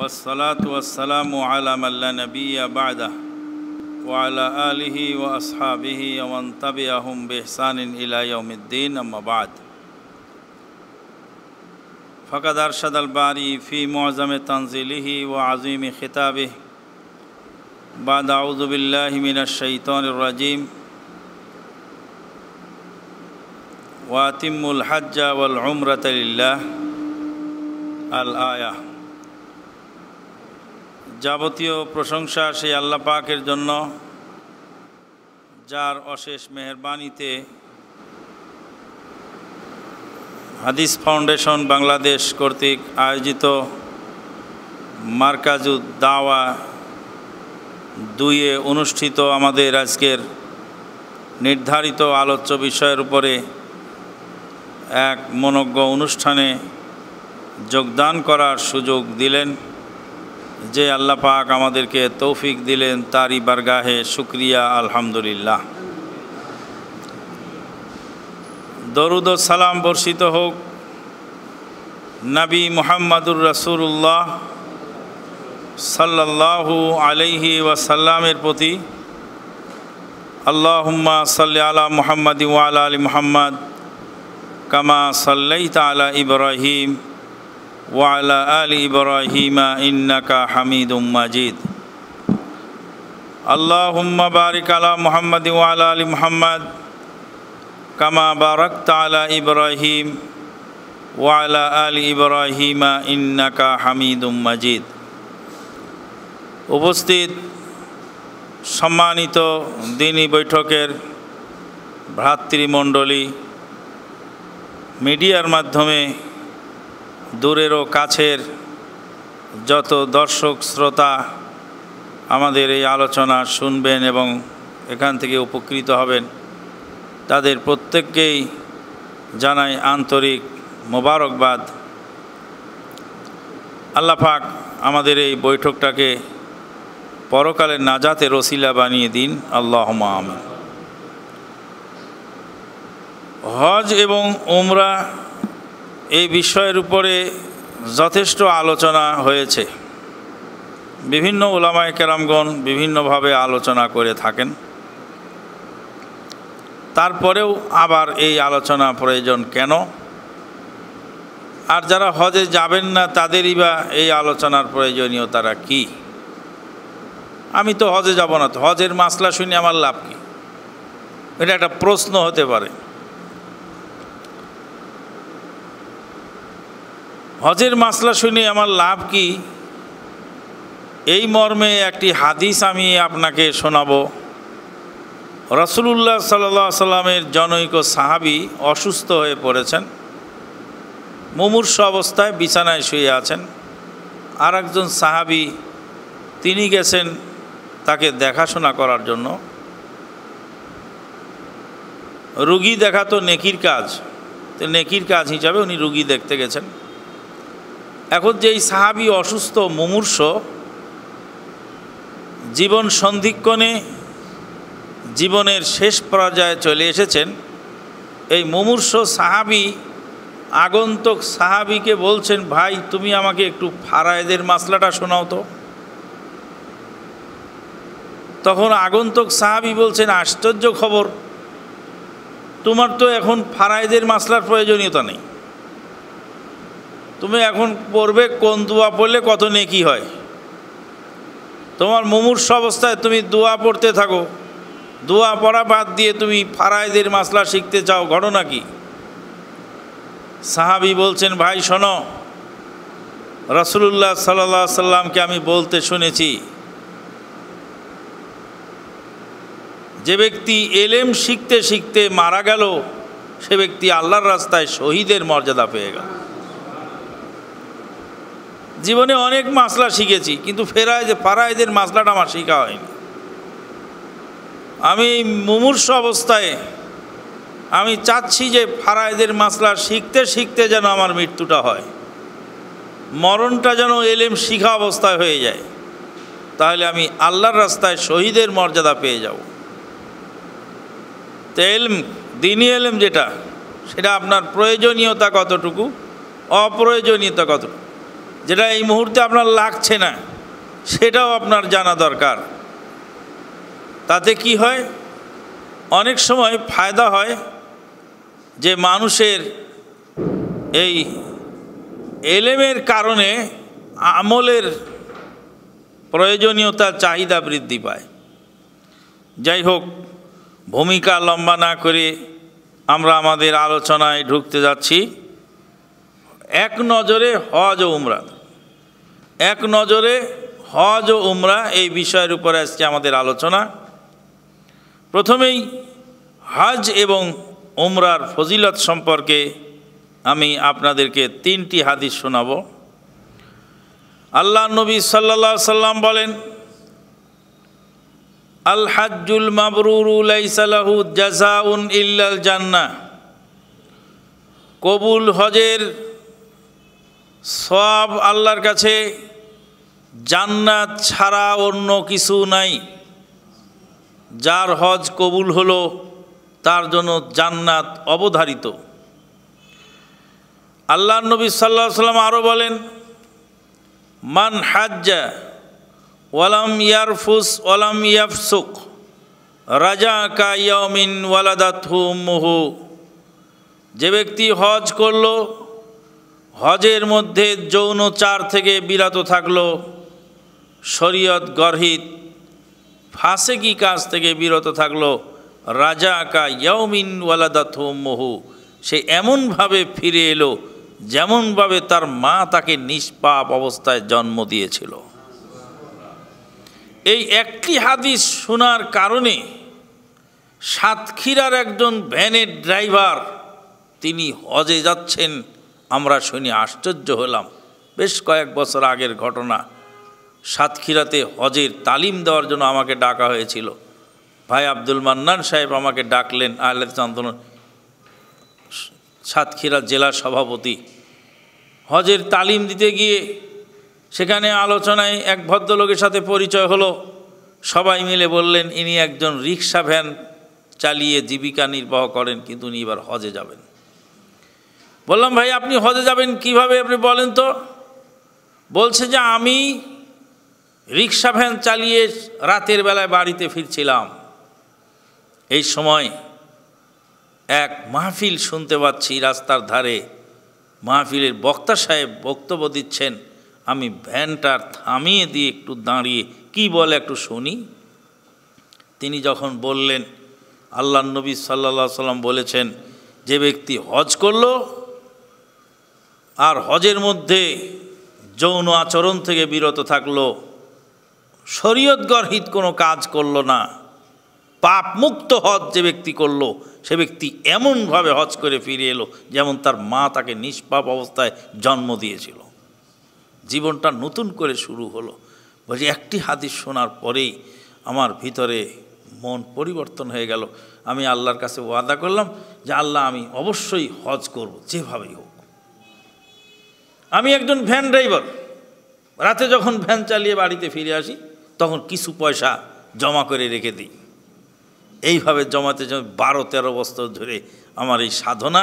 والصلاة والسلام على من لا نبي بعده وعلى آله وأصحابه ومن تبعهم بإحسان إلى يوم الدين أما بعد فقد أرشد الباري في معظم تنزيله وعظيم خطابه بعد أعوذ بالله من الشيطان الرجيم واتم الحج والعمرة لله الآية যাবতীয় প্রশংসা সেই আল্লাহ পাকের জন্য যার অশেষ মেহরবানিতে হাদিস ফাউন্ডেশন বাংলাদেশ কর্তৃক আয়োজিত মার্কাজুদ দাওয়া দুইয়ে অনুষ্ঠিত আমাদের আজকের নির্ধারিত আলোচ্য বিষয়ের উপরে এক মনজ্ঞ অনুষ্ঠানে যোগদান করার সুযোগ দিলেন যে আল্লাহ পাক আমাদেরকে তৌফিক দিলেন তারই বারগাহে শুক্রিয়া আলহামদুলিল্লাহ দরুদ সালাম বর্ষিত হোক নবী মোহাম্মদুর রসুল্লাহ সাল্লাহু আলহি ওয়াসাল্লামের প্রতি আল্লাহম্মা সাল্লি আলা মোহাম্মদ ওয়ালা আলী মোহাম্মদ কামা সাল্লাই তালা ইব্রাহিম وعلى آل إبراهيم إنك حميد مجيد اللهم بارك على محمد وعلى آل محمد كما باركت على إبراهيم وعلى آل إبراهيم إنك حميد مجيد উপস্থিত সম্মানিত দিনী বৈঠকের ভ্রাতৃমণ্ডলী মিডিয়ার মাধ্যমে দূরেরও কাছের যত দর্শক শ্রোতা আমাদের এই আলোচনা শুনবেন এবং এখান থেকে উপকৃত হবেন তাদের প্রত্যেককেই জানাই আন্তরিক মোবারকবাদ আল্লাফাক আমাদের এই বৈঠকটাকে পরকালের নাজাতে রসিলা বানিয়ে দিন আল্লাহ আমিন হজ এবং ওমরা এই বিষয়ের উপরে যথেষ্ট আলোচনা হয়েছে বিভিন্ন ওলামায় কেরামগণ বিভিন্নভাবে আলোচনা করে থাকেন তারপরেও আবার এই আলোচনা প্রয়োজন কেন আর যারা হজে যাবেন না তাদেরই বা এই আলোচনার প্রয়োজনীয়তারা কি আমি তো হজে যাব না তো হজের মাসলা শুনে আমার লাভ কি এটা একটা প্রশ্ন হতে পারে হজের মাসলা শুনে আমার লাভ কি এই মর্মে একটি হাদিস আমি আপনাকে শোনাব রসুলুল্লাহ সাল্লা সাল্লামের জনৈক সাহাবি অসুস্থ হয়ে পড়েছেন মুমূর্ষ অবস্থায় বিছানায় শুয়ে আছেন আর একজন সাহাবি তিনি গেছেন তাকে দেখাশোনা করার জন্য রুগী দেখা তো নেকির কাজ তো নেকির কাজ হিসাবে উনি রুগী দেখতে গেছেন এখন যে এই সাহাবি অসুস্থ মুমূর্ষ জীবন সন্ধিক্ষণে জীবনের শেষ পর্যায়ে চলে এসেছেন এই মুমূর্ষ সাহাবি আগন্তক সাহাবিকে বলছেন ভাই তুমি আমাকে একটু ফারায়েদের মাসলাটা শোনাও তো তখন আগন্তক সাহাবি বলছেন আশ্চর্য খবর তোমার তো এখন ফারায়েদের মাসলার প্রয়োজনীয়তা নেই তুমি এখন পড়বে কোন দোয়া পড়লে কত নেকি হয় তোমার মুমূর্ষ অবস্থায় তুমি দোয়া পড়তে থাকো দোয়া পড়া বাদ দিয়ে তুমি ফারায়দের মাসলা শিখতে চাও ঘটনা কি সাহাবি বলছেন ভাই শোনো রসুল্লাহ সাল্লা সাল্লামকে আমি বলতে শুনেছি যে ব্যক্তি এলেম শিখতে শিখতে মারা গেল সে ব্যক্তি আল্লাহর রাস্তায় শহীদের মর্যাদা পেয়ে গেল জীবনে অনেক মাসলা শিখেছি কিন্তু ফেরায় যে ফারাইদের মাসলাটা আমার শেখা হয়নি আমি মুমূর্ষ অবস্থায় আমি চাচ্ছি যে ফারাইদের মাসলা শিখতে শিখতে যেন আমার মৃত্যুটা হয় মরণটা যেন এলেম শিখা অবস্থায় হয়ে যায় তাহলে আমি আল্লাহর রাস্তায় শহীদের মর্যাদা পেয়ে যাব তো এলম দিনই এলেম যেটা সেটা আপনার প্রয়োজনীয়তা কতটুকু অপ্রয়োজনীয়তা কতটুকু যেটা এই মুহূর্তে আপনার লাগছে না সেটাও আপনার জানা দরকার তাতে কি হয় অনেক সময় ফায়দা হয় যে মানুষের এই এলেমের কারণে আমলের প্রয়োজনীয়তা চাহিদা বৃদ্ধি পায় যাই হোক ভূমিকা লম্বা না করে আমরা আমাদের আলোচনায় ঢুকতে যাচ্ছি এক নজরে হজ ও উমরা এক নজরে হজ ও উমরা এই বিষয়ের উপরে আজকে আমাদের আলোচনা প্রথমেই হজ এবং উমরার ফজিলত সম্পর্কে আমি আপনাদেরকে তিনটি হাদিস শোনাব আল্লাহ নবী সাল্লা সাল্লাম বলেন আল হাজুল মাবরুরুলাইসালাহু জাজাউন ইল্লাল জান্না কবুল হজের সব আল্লাহর কাছে জান্নাত ছাড়া অন্য কিছু নাই যার হজ কবুল হলো তার জন্য জান্নাত অবধারিত আল্লাহ নবী সাল্লা সাল্লাম আরও বলেন মান হাজ্জা ওয়ালাম ইয়ারফুস ওয়ালাম ইয়াফসুক রাজা কায়ামিন ওয়ালাদাত হুমহু যে ব্যক্তি হজ করলো হজের মধ্যে যৌনচার থেকে বিরত থাকল শরীয়ত গর্হিত ফাঁসেকি কাজ থেকে বিরত থাকল রাজা কা ইয়ৌমিন মহু সে এমনভাবে ফিরে এলো যেমনভাবে তার মা তাকে নিষ্পাপ অবস্থায় জন্ম দিয়েছিল এই একটি হাদিস শোনার কারণে সাতক্ষীরার একজন ভ্যানের ড্রাইভার তিনি হজে যাচ্ছেন আমরা শুনি আশ্চর্য হলাম বেশ কয়েক বছর আগের ঘটনা সাতক্ষীরাতে হজের তালিম দেওয়ার জন্য আমাকে ডাকা হয়েছিল ভাই আব্দুল মান্নান সাহেব আমাকে ডাকলেন আহলেদ আন্দোলন সাতক্ষীরা জেলা সভাপতি হজের তালিম দিতে গিয়ে সেখানে আলোচনায় এক ভদ্রলোকের সাথে পরিচয় হলো সবাই মিলে বললেন ইনি একজন রিক্সা ভ্যান চালিয়ে জীবিকা নির্বাহ করেন কিন্তু উনি এবার হজে যাবেন বললাম ভাই আপনি হজে যাবেন কিভাবে আপনি বলেন তো বলছে যে আমি রিক্সা ভ্যান চালিয়ে রাতের বেলায় বাড়িতে ফিরছিলাম এই সময় এক মাহফিল শুনতে পাচ্ছি রাস্তার ধারে মাহফিলের বক্তা সাহেব বক্তব্য দিচ্ছেন আমি ভ্যানটার থামিয়ে দিয়ে একটু দাঁড়িয়ে কি বলে একটু শুনি তিনি যখন বললেন আল্লাহ নবী সাল্লা সাল্লাম বলেছেন যে ব্যক্তি হজ করলো আর হজের মধ্যে যৌন আচরণ থেকে বিরত থাকলো শরীয়তগর্হিত কোনো কাজ করল না পাপ মুক্ত হজ যে ব্যক্তি করলো সে ব্যক্তি এমনভাবে হজ করে ফিরে এলো যেমন তার মা তাকে নিষ্পাপ অবস্থায় জন্ম দিয়েছিল জীবনটা নতুন করে শুরু হলো বলছি একটি হাদিস শোনার পরেই আমার ভিতরে মন পরিবর্তন হয়ে গেল আমি আল্লাহর কাছে ওয়াদা করলাম যে আল্লাহ আমি অবশ্যই হজ করব যেভাবেই হোক আমি একজন ভ্যান ড্রাইভার রাতে যখন ভ্যান চালিয়ে বাড়িতে ফিরে আসি তখন কিছু পয়সা জমা করে রেখে দিই এইভাবে জমাতে জমা বারো তেরো বছর ধরে আমার এই সাধনা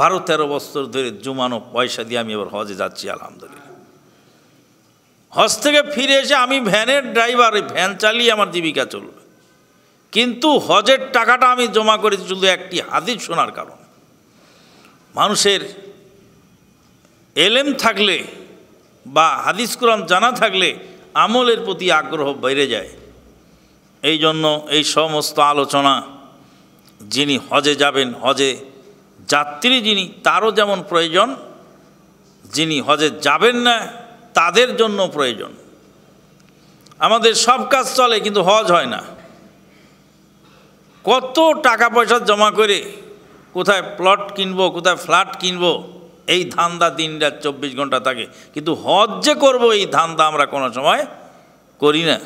বারো তেরো বছর ধরে জমানো পয়সা দিয়ে আমি এবার হজে যাচ্ছি আলহামদুলিল্লাহ হজ থেকে ফিরে এসে আমি ভ্যানের ড্রাইভার ভ্যান চালিয়ে আমার জীবিকা চলবে কিন্তু হজের টাকাটা আমি জমা করেছি শুধু একটি হাদিস শোনার কারণ মানুষের এলেম থাকলে বা হাদিস কোরআন জানা থাকলে আমলের প্রতি আগ্রহ বেড়ে যায় এই জন্য এই সমস্ত আলোচনা যিনি হজে যাবেন হজে যাত্রী যিনি তারও যেমন প্রয়োজন যিনি হজে যাবেন না তাদের জন্য প্রয়োজন আমাদের সব কাজ চলে কিন্তু হজ হয় না কত টাকা পয়সা জমা করে কোথায় প্লট কিনবো কোথায় ফ্ল্যাট কিনবো এই ধান্দা দিন রাত চব্বিশ ঘন্টা থাকে কিন্তু হজ যে করবো এই ধান্দা আমরা কোনো সময় করি না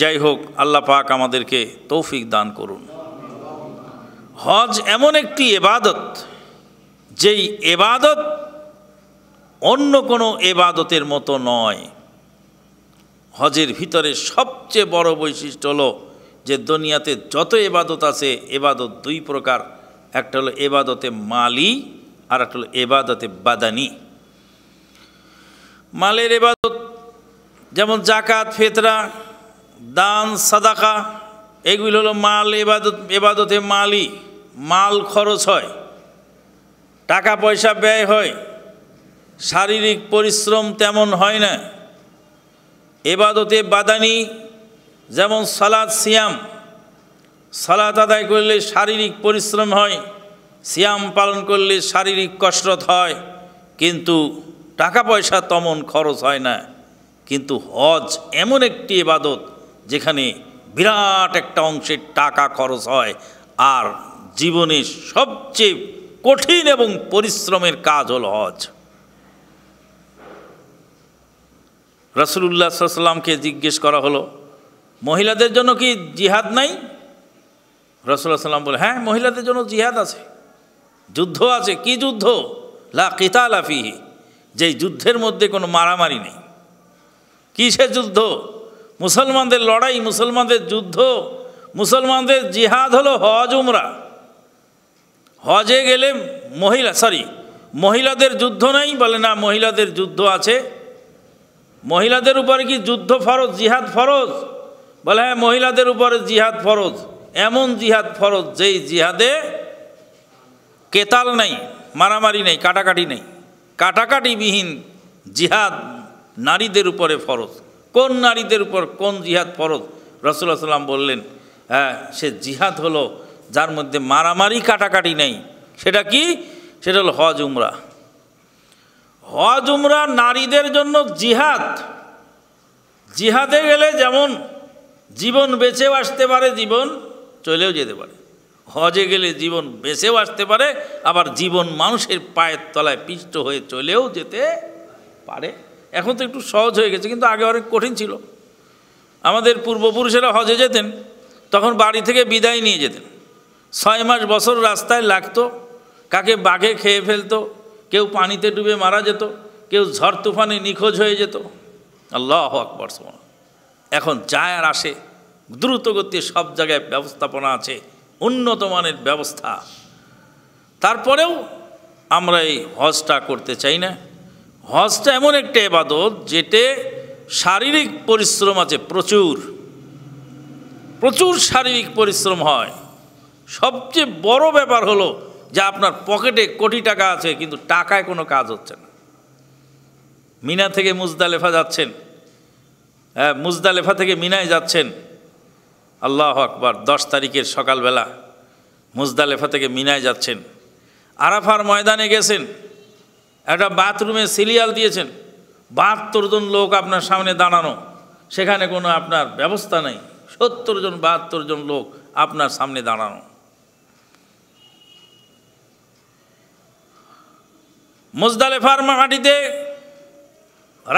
যাই হোক আল্লাহ পাক আমাদেরকে তৌফিক দান করুন হজ এমন একটি এবাদত যেই এবাদত অন্য কোনো এবাদতের মতো নয় হজের ভিতরে সবচেয়ে বড় বৈশিষ্ট্য হল যে দুনিয়াতে যত এবাদত আছে এবাদত দুই প্রকার একটা হলো এবাদতে মালি আর একটা হলো এবাদতে বাদানি মালের এবাদত যেমন জাকাত ফেতরা দান সাদাকা এগুলি হলো মাল এবাদত এবাদতে মালই মাল খরচ হয় টাকা পয়সা ব্যয় হয় শারীরিক পরিশ্রম তেমন হয় না এবাদতে বাদানি যেমন সালাদ সিয়াম সালাদ আদায় করলে শারীরিক পরিশ্রম হয় সিয়াম পালন করলে শারীরিক কসরত হয় কিন্তু টাকা পয়সা তেমন খরচ হয় না কিন্তু হজ এমন একটি এবাদত যেখানে বিরাট একটা অংশের টাকা খরচ হয় আর জীবনের সবচেয়ে কঠিন এবং পরিশ্রমের কাজ হল হজ রসুল্লা সাল্লামকে জিজ্ঞেস করা হলো মহিলাদের জন্য কি জিহাদ নাই রসুল্লাহ সাল্লাম বলে হ্যাঁ মহিলাদের জন্য জিহাদ আছে যুদ্ধ আছে কি যুদ্ধ লা কিতা লাফিহি যেই যুদ্ধের মধ্যে কোনো মারামারি নেই কিসের যুদ্ধ মুসলমানদের লড়াই মুসলমানদের যুদ্ধ মুসলমানদের জিহাদ হলো হজ উমরা হজে গেলে মহিলা সরি মহিলাদের যুদ্ধ নেই বলে না মহিলাদের যুদ্ধ আছে মহিলাদের উপরে কি যুদ্ধ ফরজ জিহাদ ফরজ বলে হ্যাঁ মহিলাদের উপরে জিহাদ ফরজ এমন জিহাদ ফরজ যেই জিহাদে কেতাল নাই মারামারি নেই কাটাকাটি নেই কাটাকাটিবিহীন জিহাদ নারীদের উপরে ফরজ কোন নারীদের উপর কোন জিহাদ ফরজ রসুল্লাহ সাল্লাম বললেন হ্যাঁ সে জিহাদ হলো যার মধ্যে মারামারি কাটাকাটি নেই সেটা কি সেটা হলো হজ উমরা হজ উমরা নারীদের জন্য জিহাদ জিহাদে গেলে যেমন জীবন বেঁচেও আসতে পারে জীবন চলেও যেতে পারে হজে গেলে জীবন বেঁচেও আসতে পারে আবার জীবন মানুষের পায়ের তলায় পিষ্ট হয়ে চলেও যেতে পারে এখন তো একটু সহজ হয়ে গেছে কিন্তু আগে অনেক কঠিন ছিল আমাদের পূর্বপুরুষেরা হজে যেতেন তখন বাড়ি থেকে বিদায় নিয়ে যেতেন ছয় মাস বছর রাস্তায় লাগতো কাকে বাঘে খেয়ে ফেলতো কেউ পানিতে ডুবে মারা যেত কেউ ঝড় তুফানে নিখোঁজ হয়ে যেত আল্লাহ বর্তমান এখন যায় আর আসে দ্রুত সব জায়গায় ব্যবস্থাপনা আছে উন্নত মানের ব্যবস্থা তারপরেও আমরা এই হজটা করতে চাই না হজটা এমন একটা এবাদত যেটে শারীরিক পরিশ্রম আছে প্রচুর প্রচুর শারীরিক পরিশ্রম হয় সবচেয়ে বড় ব্যাপার হলো যে আপনার পকেটে কোটি টাকা আছে কিন্তু টাকায় কোনো কাজ হচ্ছে না মিনা থেকে মুজদালেফা যাচ্ছেন হ্যাঁ মুজদালেফা থেকে মিনায় যাচ্ছেন আল্লাহ আকবার দশ তারিখের সকালবেলা মুজদালেফা থেকে মিনায় যাচ্ছেন আরাফার ময়দানে গেছেন একটা বাথরুমে সিরিয়াল দিয়েছেন বাহাত্তর জন লোক আপনার সামনে দাঁড়ানো সেখানে কোনো আপনার ব্যবস্থা নেই সত্তর জন বাহাত্তর জন লোক আপনার সামনে দাঁড়ানো মুজদালেফার মাটিতে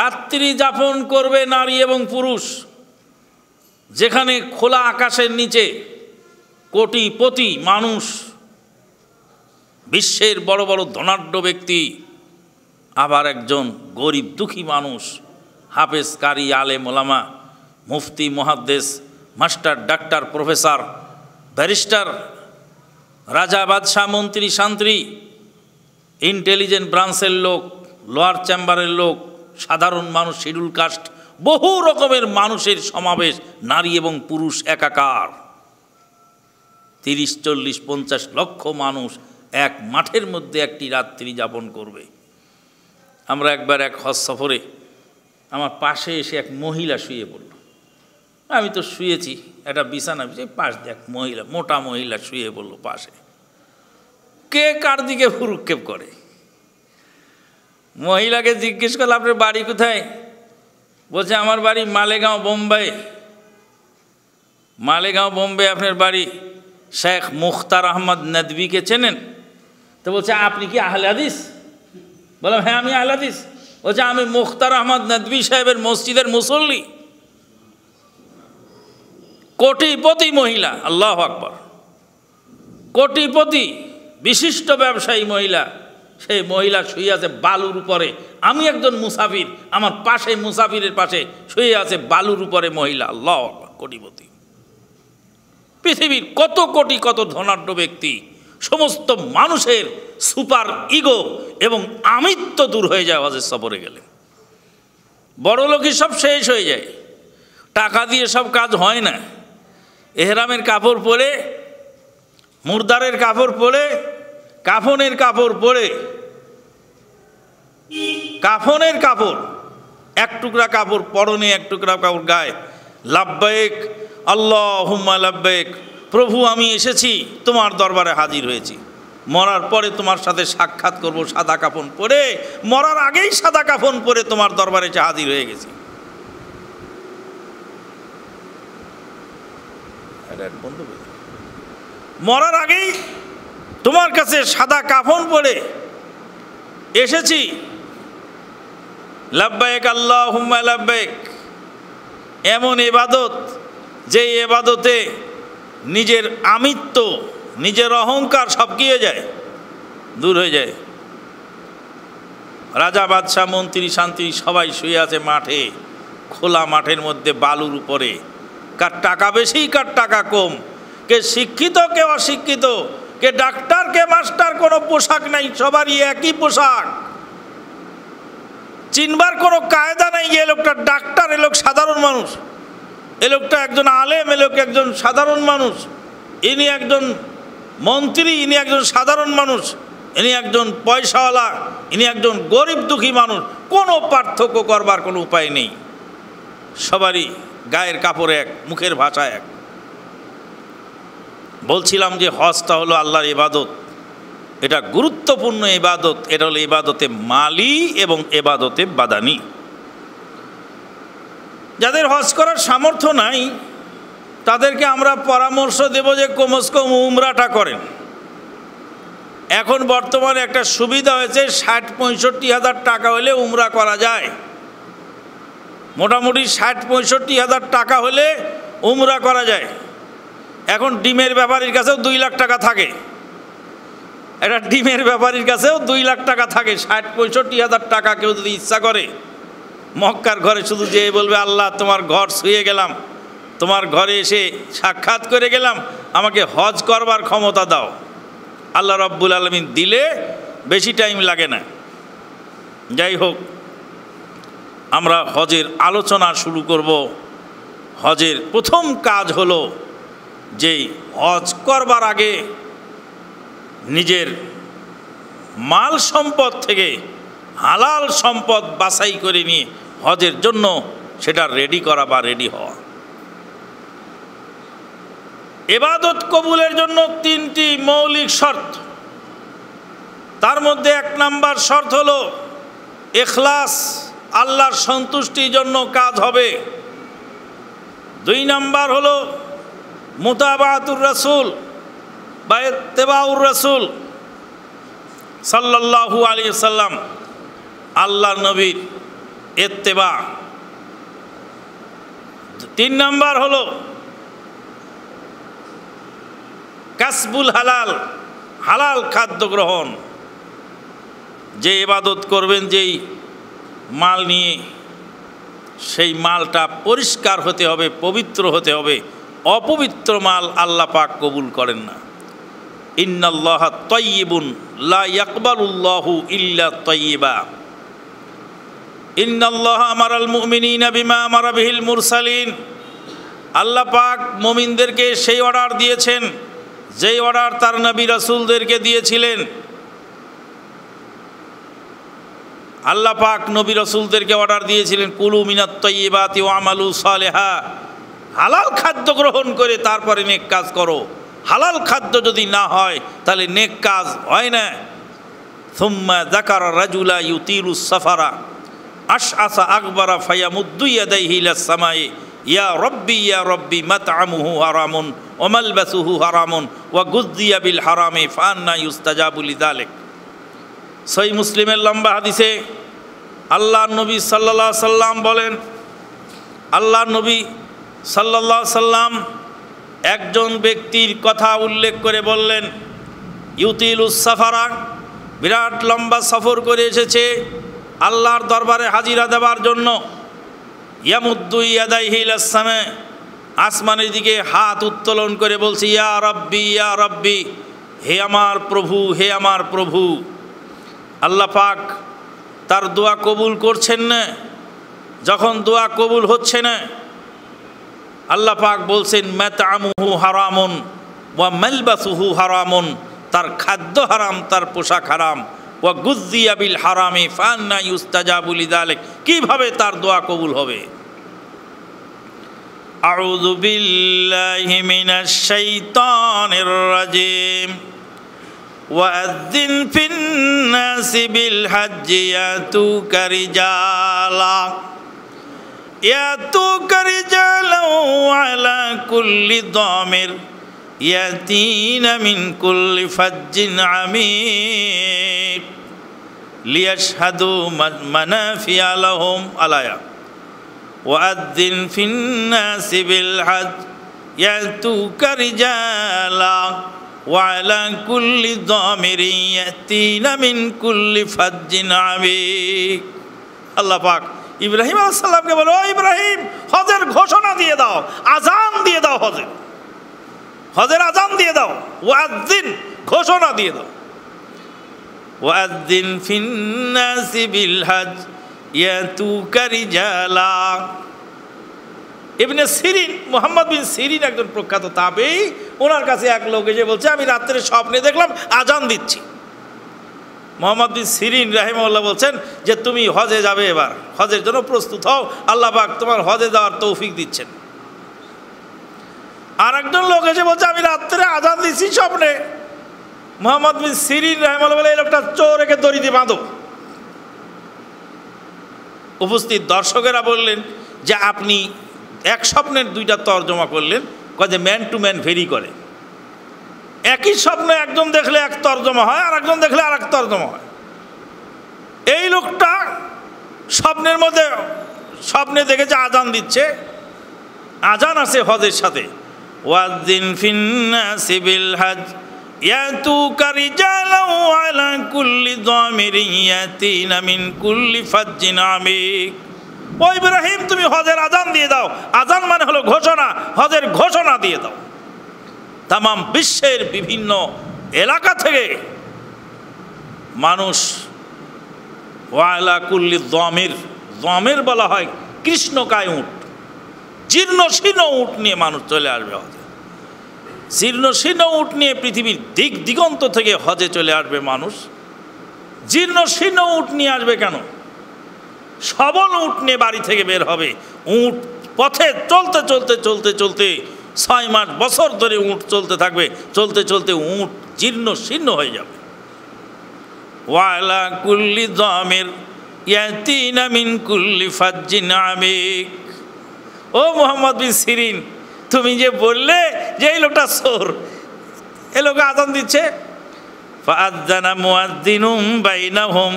রাত্রি যাপন করবে নারী এবং পুরুষ যেখানে খোলা আকাশের নিচে কোটিপতি মানুষ বিশ্বের বড় বড় ধনাঢ্য ব্যক্তি আবার একজন গরিব দুঃখী মানুষ হাফেজ কারি আলে মোলামা মুফতি মহাদ্দেশ মাস্টার ডাক্তার প্রফেসর ব্যারিস্টার রাজা বাদশাহ মন্ত্রী শান্ত্রী ইন্টেলিজেন্ট ব্রাঞ্চের লোক লোয়ার চেম্বারের লোক সাধারণ মানুষ শিডিউল কাস্ট বহু রকমের মানুষের সমাবেশ নারী এবং পুরুষ একাকার তিরিশ চল্লিশ পঞ্চাশ লক্ষ মানুষ এক মাঠের মধ্যে একটি রাত্রি যাপন করবে আমরা একবার এক হজ সফরে আমার পাশে এসে এক মহিলা শুয়ে পড়ল আমি তো শুয়েছি একটা বিছানা বিছিয়ে পাশ দিয়ে এক মহিলা মোটা মহিলা শুয়ে পড়ল পাশে কে কার দিকে ভুরুক্ষেপ করে মহিলাকে জিজ্ঞেস করলে আপনার বাড়ি কোথায় বলছে আমার বাড়ি মালেগাঁও বোম্বাই মালেগাঁও বোম্বে আপনার বাড়ি শেখ মুখতার আহমদ নদবিকে চেনেন তো বলছে আপনি কি আহলাদিস বললাম হ্যাঁ আমি আহলাদিস বলছে আমি মুখতার আহমদ নদবী সাহেবের মসজিদের মুসল্লি কোটিপতি মহিলা আল্লাহ আকবর কোটিপতি বিশিষ্ট ব্যবসায়ী মহিলা সেই মহিলা শুয়ে আছে বালুর উপরে আমি একজন মুসাফির আমার পাশে মুসাফিরের পাশে শুয়ে আছে বালুর উপরে মহিলা ল কোটিপতি পৃথিবীর কত কোটি কত ধনাঢ্য ব্যক্তি সমস্ত মানুষের সুপার ইগো এবং আমিত্ব দূর হয়ে যায় আমাদের সফরে গেলে বড় লোকই সব শেষ হয়ে যায় টাকা দিয়ে সব কাজ হয় না এহরামের কাপড় পরে মুর্দারের কাপড় পরে কাফনের কাপড় পরে কাফনের কাপড় এক টুকরা কাপড় পরনে এক টুকরা কাপড় গায়ে লাভবায়েক আল্লাহ হুম্মা লাভবায়েক প্রভু আমি এসেছি তোমার দরবারে হাজির হয়েছি মরার পরে তোমার সাথে সাক্ষাৎ করব সাদা কাফন পরে মরার আগেই সাদা কাফন পরে তোমার দরবারে এসে হাজির হয়ে গেছি হ্যাঁ, মরার আগেই তোমার কাছে সাদা কাফন পরে এসেছি লাব্বায়েক আল্লাহ হুম্মা লাব্বায়েক এমন এবাদত যে এবাদতে নিজের আমিত্ব নিজের অহংকার সব গিয়ে যায় দূর হয়ে যায় রাজা বাদশাহ মন্ত্রী শান্তি সবাই শুয়ে আছে মাঠে খোলা মাঠের মধ্যে বালুর উপরে কার টাকা বেশি কার টাকা কম কে শিক্ষিত কে অশিক্ষিত কে ডাক্তার কে মাস্টার কোনো পোশাক নাই সবারই একই পোশাক চিনবার কোনো কায়দা নাই যে লোকটা ডাক্তার এ লোক সাধারণ মানুষ এ লোকটা একজন আলেম এ লোক একজন সাধারণ মানুষ ইনি একজন মন্ত্রী ইনি একজন সাধারণ মানুষ ইনি একজন পয়সাওয়ালা ইনি একজন গরিব দুঃখী মানুষ কোনো পার্থক্য করবার কোনো উপায় নেই সবারই গায়ের কাপড় এক মুখের ভাষা এক বলছিলাম যে হজটা হলো আল্লাহর ইবাদত এটা গুরুত্বপূর্ণ ইবাদত এটা হলো ইবাদতে মালি এবং এবাদতে বাদানি যাদের হজ করার সামর্থ্য নাই তাদেরকে আমরা পরামর্শ দেব যে কমস কম উমরাটা করেন এখন বর্তমানে একটা সুবিধা হয়েছে ষাট পঁয়ষট্টি হাজার টাকা হলে উমরা করা যায় মোটামুটি ষাট পঁয়ষট্টি হাজার টাকা হলে উমরা করা যায় এখন ডিমের ব্যাপারীর কাছেও দুই লাখ টাকা থাকে একটা ডিমের ব্যাপারীর কাছেও দুই লাখ টাকা থাকে ষাট পঁয়ষট্টি হাজার টাকা কেউ যদি ইচ্ছা করে মক্কার ঘরে শুধু যেয়ে বলবে আল্লাহ তোমার ঘর শুয়ে গেলাম তোমার ঘরে এসে সাক্ষাৎ করে গেলাম আমাকে হজ করবার ক্ষমতা দাও আল্লাহ রব্বুল আলমিন দিলে বেশি টাইম লাগে না যাই হোক আমরা হজের আলোচনা শুরু করব হজের প্রথম কাজ হলো যে হজ করবার আগে নিজের মাল সম্পদ থেকে হালাল সম্পদ বাছাই করে নিয়ে হজের জন্য সেটা রেডি করা বা রেডি হওয়া এবাদত কবুলের জন্য তিনটি মৌলিক শর্ত তার মধ্যে এক নাম্বার শর্ত হল এখলাস আল্লাহর সন্তুষ্টির জন্য কাজ হবে দুই নাম্বার হলো মুতাবাতুর রসুল বা তেবাউর রসুল সাল্লাহু আলী সাল্লাম আল্লাহ নবীর এত্তেবা তিন নম্বর হল কাসবুল হালাল হালাল খাদ্য গ্রহণ যে ইবাদত করবেন যেই মাল নিয়ে সেই মালটা পরিষ্কার হতে হবে পবিত্র হতে হবে অপবিত্র মাল আল্লাহ পাক কবুল করেন না ইন্নাল্লাহ তৈবুন লাকবালুল্লাহু ইল্লা তৈবা ইন্নাল্লাহ আমার আল মুমিনা বিমা আমার বিহিল মুরসালিন আল্লাহ পাক মুমিনদেরকে সেই অর্ডার দিয়েছেন যেই অর্ডার তার নবী রাসুলদেরকে দিয়েছিলেন আল্লাহ পাক নবী রসুলদেরকে অর্ডার দিয়েছিলেন কুলু মিনাত্তাতি ও আমালু সালেহা হালাল খাদ্য গ্রহণ করে তারপরে নেক কাজ করো হালাল খাদ্য যদি না হয় তাহলে নেক কাজ হয় না থুম্মা জাকার রাজুলা ইউতিরু সাফারা আশ আসা আকবরা ফাইয়া হিলা সামায়ে ইয়া রব্বি ইয়া রব্বি আমুহু হারামুন বাসুহু হারামুন ওয়া গুজ্জিয়া বিল হারামে ফান্না ইউস্তাজাবু দালেক সই মুসলিমের লম্বা হাদিসে আল্লাহ নবী সাল্লাল্লাহু সাল্লাম বলেন আল্লাহ নবী সাল্লা সাল্লাম একজন ব্যক্তির কথা উল্লেখ করে বললেন ইউতিল উসাফারা বিরাট লম্বা সফর করে এসেছে আল্লাহর দরবারে হাজিরা দেওয়ার জন্য ইয়ামুদ্দুই ইয়াদাই হিল আসামে আসমানের দিকে হাত উত্তোলন করে বলছি ইয়া রব্বি ইয়া রব্বি হে আমার প্রভু হে আমার প্রভু আল্লাহ পাক তার দোয়া কবুল করছেন না যখন দোয়া কবুল হচ্ছে না আল্লাহ পাক বলছেন মেতামুহু হারামুন ওয়া মেলবাসুহু হারামুন তার খাদ্য হারাম তার পোশাক হারাম ওয়া গুজ্জিয়াবিল হারামে ফান্না ইউস্তাজাবুল ইদালেক কীভাবে তার দোয়া কবুল হবে أعوذ بالله من الشيطان الرجيم وأذن في الناس بالحج يأتوك رجالاً ياتوك رجالا على كل ضامر ياتين من كل فج عميق ليشهدوا منافع لهم عليا وأذن في الناس بالحج يأتوك رجالا وعلى كل ضامر يأتين من كل فج عميق الله পাক ইব্রাহিম আলাইসাল্লামকে বলো ও ইব্রাহিম হজের ঘোষণা দিয়ে দাও আজান দিয়ে দাও হজের হজের আজান দিয়ে দাও ওয়াদ্দিন ঘোষণা দিয়ে দাও ওয়াদ্দিন ফিন্নাসি বিল হজ ইয়াতুকা রিজালা ইবনে সিরিন মোহাম্মদ বিন সিরিন একজন প্রখ্যাত তাবেই ওনার কাছে এক লোক এসে বলছে আমি রাত্রে স্বপ্নে দেখলাম আজান দিচ্ছি মোহাম্মদ বিন সিরিন রাহিমউল্লাহ বলছেন যে তুমি হজে যাবে এবার হজের জন্য প্রস্তুত হও আল্লাহ তোমার হজে যাওয়ার তৌফিক দিচ্ছেন আর একজন লোক এসে বলছে আমি রাত্রে আজান দিচ্ছি স্বপ্নে মোহাম্মদ বিন সিরিন রাহিমউল্লাহ বলে এই লোকটা চোর একে দড়িতে বাঁধো উপস্থিত দর্শকেরা বললেন যে আপনি এক স্বপ্নের দুইটা তর্জমা করলেন কয়ে ম্যান টু ম্যান ভেরি করে একই স্বপ্ন একজন দেখলে এক তর্জমা হয় আর একজন দেখলে আর এক তর্জমা হয় এই লোকটা স্বপ্নের মধ্যে স্বপ্নে দেখেছে আজান দিচ্ছে আজান আছে হজের সাথে ওয়াজিন ফিন্না সিবিল হাজ ياتوك رجالا على كل ضامر ياتين من كل فج عميق ও ইব্রাহিম তুমি হজের আজান দিয়ে দাও আজান মানে হলো ঘোষণা হজের ঘোষণা দিয়ে দাও তাম বিশ্বের বিভিন্ন এলাকা থেকে মানুষ ওয়ালাকুল্লি দমের দমের বলা হয় কৃষ্ণকায় উঠ জীর্ণ শীর্ণ উঁট নিয়ে মানুষ চলে আসবে হজে জীর্ণ শীর্ণ উঠ নিয়ে পৃথিবীর দিক দিগন্ত থেকে হজে চলে আসবে মানুষ জীর্ণ শীর্ণ উঁট নিয়ে আসবে কেন সবল উঠ নিয়ে বাড়ি থেকে বের হবে উঠ পথে চলতে চলতে চলতে চলতে ছয় মাস বছর ধরে উঁট চলতে থাকবে চলতে চলতে উঁট জীর্ণ শীর্ণ হয়ে যাবে ওয়ালা কুল্লি দমের ইয়াতিনামিন কুল্লি ফাজি নামিক ও মোহাম্মদ বিন সিরিন তুমি যে বললে যে এই লোকটা সোর এ লোক আদান দিচ্ছে ফাআদানা মুআদ্দিনুম বাইনাহুম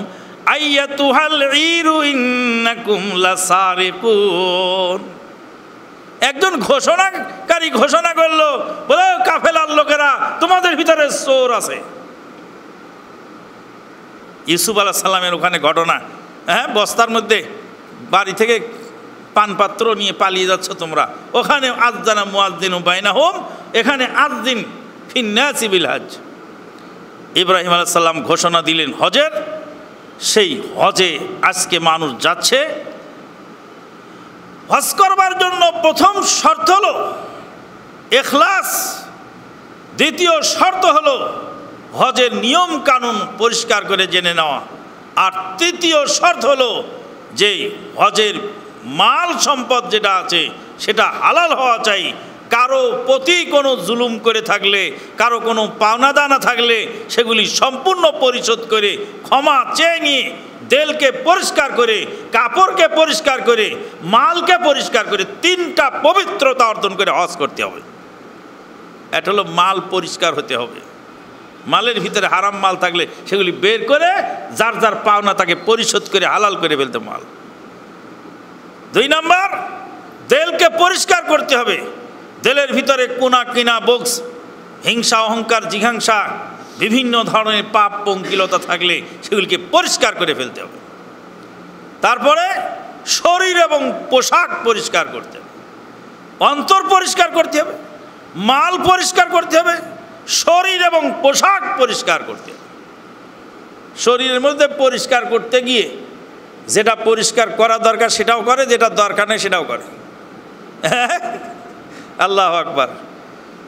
আইয়াতুহাল ইরু ইন্নাকুম লাসারিকুন একজন ঘোষণাকারী ঘোষণা করলো বলে কাফেলার লোকেরা তোমাদের ভিতরে চোর আছে ইউসুফ আলাহ সাল্লামের ওখানে ঘটনা হ্যাঁ বস্তার মধ্যে বাড়ি থেকে পানপাত্র নিয়ে পালিয়ে যাচ্ছ তোমরা ওখানে আজানা মুয়াজ্দিন বাইনা হোম এখানে আজদিন ফিন্নাসি বিল হাজ ইব্রাহিম আলাহ সাল্লাম ঘোষণা দিলেন হজের সেই হজে আজকে মানুষ যাচ্ছে হজ করবার জন্য প্রথম শর্ত হল এখলাস দ্বিতীয় শর্ত হল হজের নিয়ম কানুন পরিষ্কার করে জেনে নেওয়া আর তৃতীয় শর্ত হল যে হজের মাল সম্পদ যেটা আছে সেটা হালাল হওয়া চাই কারো প্রতি কোনো জুলুম করে থাকলে কারো কোনো পাওনা দানা থাকলে সেগুলি সম্পূর্ণ পরিশোধ করে ক্ষমা চেয়ে নিয়ে দেলকে পরিষ্কার করে কাপড়কে পরিষ্কার করে মালকে পরিষ্কার করে তিনটা পবিত্রতা অর্জন করে হজ করতে হবে এটা হলো মাল পরিষ্কার হতে হবে মালের ভিতরে হারাম মাল থাকলে সেগুলি বের করে যার যার পাওনা তাকে পরিশোধ করে হালাল করে ফেলতে মাল দুই নম্বর দেলকে পরিষ্কার করতে হবে জেলের ভিতরে কোনা কিনা বক্স হিংসা অহংকার জিঘাংসা বিভিন্ন ধরনের পাপ পঙ্কিলতা থাকলে সেগুলিকে পরিষ্কার করে ফেলতে হবে তারপরে শরীর এবং পোশাক পরিষ্কার করতে হবে অন্তর পরিষ্কার করতে হবে মাল পরিষ্কার করতে হবে শরীর এবং পোশাক পরিষ্কার করতে হবে শরীরের মধ্যে পরিষ্কার করতে গিয়ে যেটা পরিষ্কার করা দরকার সেটাও করে যেটা দরকার নেই সেটাও করে হ্যাঁ আল্লাহ আকবার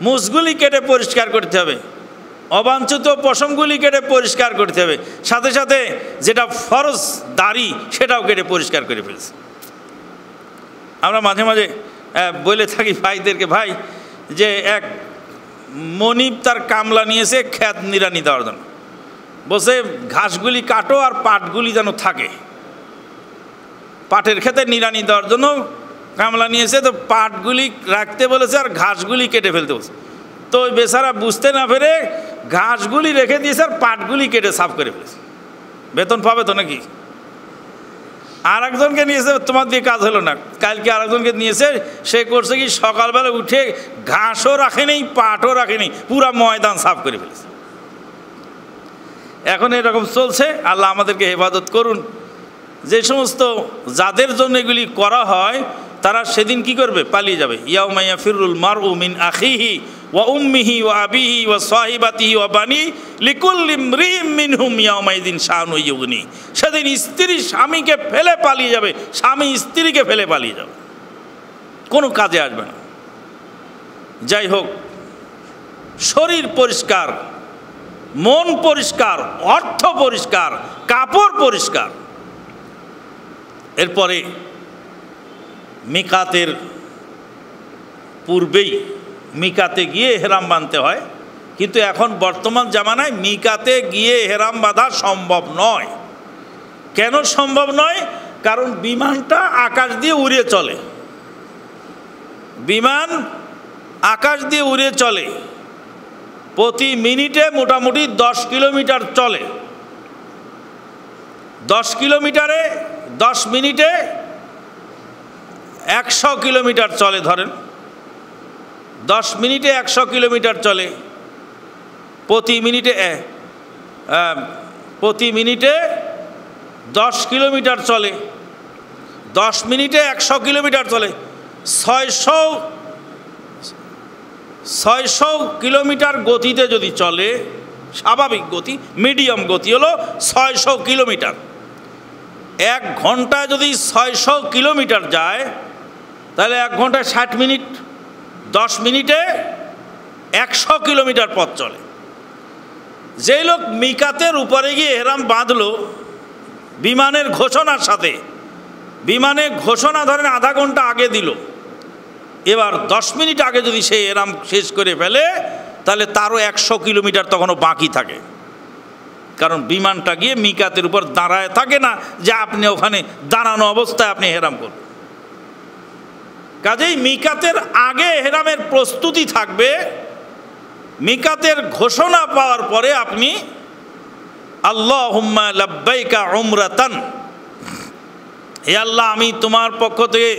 মুসগুলি কেটে পরিষ্কার করতে হবে অবাঞ্ছিত পশমগুলি কেটে পরিষ্কার করতে হবে সাথে সাথে যেটা ফরজ দাড়ি সেটাও কেটে পরিষ্কার করে ফেলছে আমরা মাঝে মাঝে বলে থাকি ভাইদেরকে ভাই যে এক মনিব তার কামলা নিয়েছে খ্যাত নিরানি দেওয়ার জন্য বসে ঘাসগুলি কাটো আর পাটগুলি যেন থাকে পাটের ক্ষেতে নিরানি দেওয়ার জন্য গামলা নিয়েছে তো পাটগুলি রাখতে বলেছে আর ঘাসগুলি কেটে ফেলতে বলছে তো ওই বেচারা বুঝতে না পেরে ঘাসগুলি রেখে দিয়েছে আর পাটগুলি কেটে সাফ করে ফেলেছে বেতন পাবে তো নাকি আর একজনকে নিয়েছে তোমার দিয়ে কাজ হলো না কালকে আর একজনকে নিয়েছে সে করছে কি সকালবেলা উঠে ঘাসও রাখেনি পাটও রাখেনি পুরা ময়দান সাফ করে ফেলেছে এখন এরকম চলছে আল্লাহ আমাদেরকে হেফাজত করুন যে সমস্ত যাদের জন্য এগুলি করা হয় তারা সেদিন কি করবে পালিয়ে যাবে ইয়াউমাইয়া ফিরুল মার মিন আখিহি ওয়া উম্মিহি ওয়া আবিহি ওয়া সাহিবাতিহি ওয়া বানি লিকুল্লি মৃম মিনহুম ইয়াউমাইদিন শানু ইউগনি সেদিন স্ত্রী স্বামীকে ফেলে পালিয়ে যাবে স্বামী স্ত্রীকে ফেলে পালিয়ে যাবে কোনো কাজে আসবে না যাই হোক শরীর পরিষ্কার মন পরিষ্কার অর্থ পরিষ্কার কাপড় পরিষ্কার এরপরে মিকাতের পূর্বেই মিকাতে গিয়ে হেরাম বাঁধতে হয় কিন্তু এখন বর্তমান জামানায় মিকাতে গিয়ে হেরাম বাঁধা সম্ভব নয় কেন সম্ভব নয় কারণ বিমানটা আকাশ দিয়ে উড়ে চলে বিমান আকাশ দিয়ে উড়ে চলে প্রতি মিনিটে মোটামুটি দশ কিলোমিটার চলে দশ কিলোমিটারে দশ মিনিটে একশো কিলোমিটার চলে ধরেন দশ মিনিটে একশো কিলোমিটার চলে প্রতি মিনিটে প্রতি মিনিটে দশ কিলোমিটার চলে দশ মিনিটে একশো কিলোমিটার চলে ছয়শো ছয়শো কিলোমিটার গতিতে যদি চলে স্বাভাবিক গতি মিডিয়াম গতি হলো ছয়শো কিলোমিটার এক ঘন্টায় যদি ছয়শো কিলোমিটার যায় তাহলে এক ঘন্টা ষাট মিনিট দশ মিনিটে একশো কিলোমিটার পথ চলে যেই লোক মিকাতের উপরে গিয়ে এরাম বাঁধল বিমানের ঘোষণার সাথে বিমানে ঘোষণা ধরেন আধা ঘন্টা আগে দিল এবার দশ মিনিট আগে যদি সে এরাম শেষ করে ফেলে তাহলে তারও একশো কিলোমিটার তখনও বাকি থাকে কারণ বিমানটা গিয়ে মিকাতের উপর দাঁড়ায় থাকে না যে আপনি ওখানে দাঁড়ানো অবস্থায় আপনি হেরাম করবেন কাজেই মিকাতের আগে হেরামের প্রস্তুতি থাকবে মিকাতের ঘোষণা পাওয়ার পরে আপনি আল্লাহ হুম্মা উমরাতান হে আল্লাহ আমি তোমার পক্ষ থেকে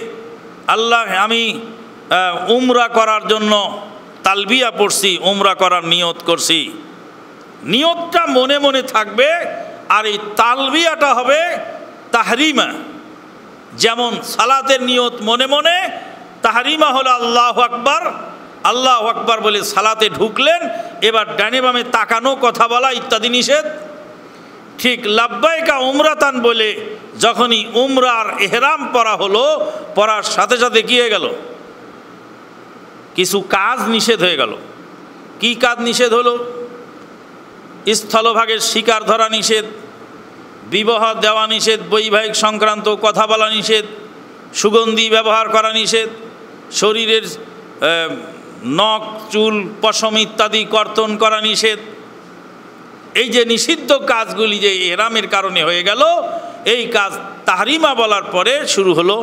আল্লাহ আমি উমরা করার জন্য তালবিয়া পড়ছি উমরা করার নিয়ত করছি নিয়তটা মনে মনে থাকবে আর এই তালবিয়াটা হবে তাহরিমা যেমন সালাতের নিয়ত মনে মনে তাহারিমা হলো আল্লাহ আকবর আল্লাহ আকবর বলে সালাতে ঢুকলেন এবার ডানে বামে তাকানো কথা বলা ইত্যাদি নিষেধ ঠিক লাব্বাইকা উমরাতান বলে যখনই উমরার এহরাম পরা হলো পরার সাথে সাথে গিয়ে গেল কিছু কাজ নিষেধ হয়ে গেল কি কাজ নিষেধ হলো স্থলভাগের শিকার ধরা নিষেধ বিবাহ দেওয়া নিষেধ বৈবাহিক সংক্রান্ত কথা বলা নিষেধ সুগন্ধি ব্যবহার করা নিষেধ শরীরের নখ চুল পশম ইত্যাদি কর্তন করা নিষেধ এই যে নিষিদ্ধ কাজগুলি যে এরামের কারণে হয়ে গেল এই কাজ তাহারিমা বলার পরে শুরু হলো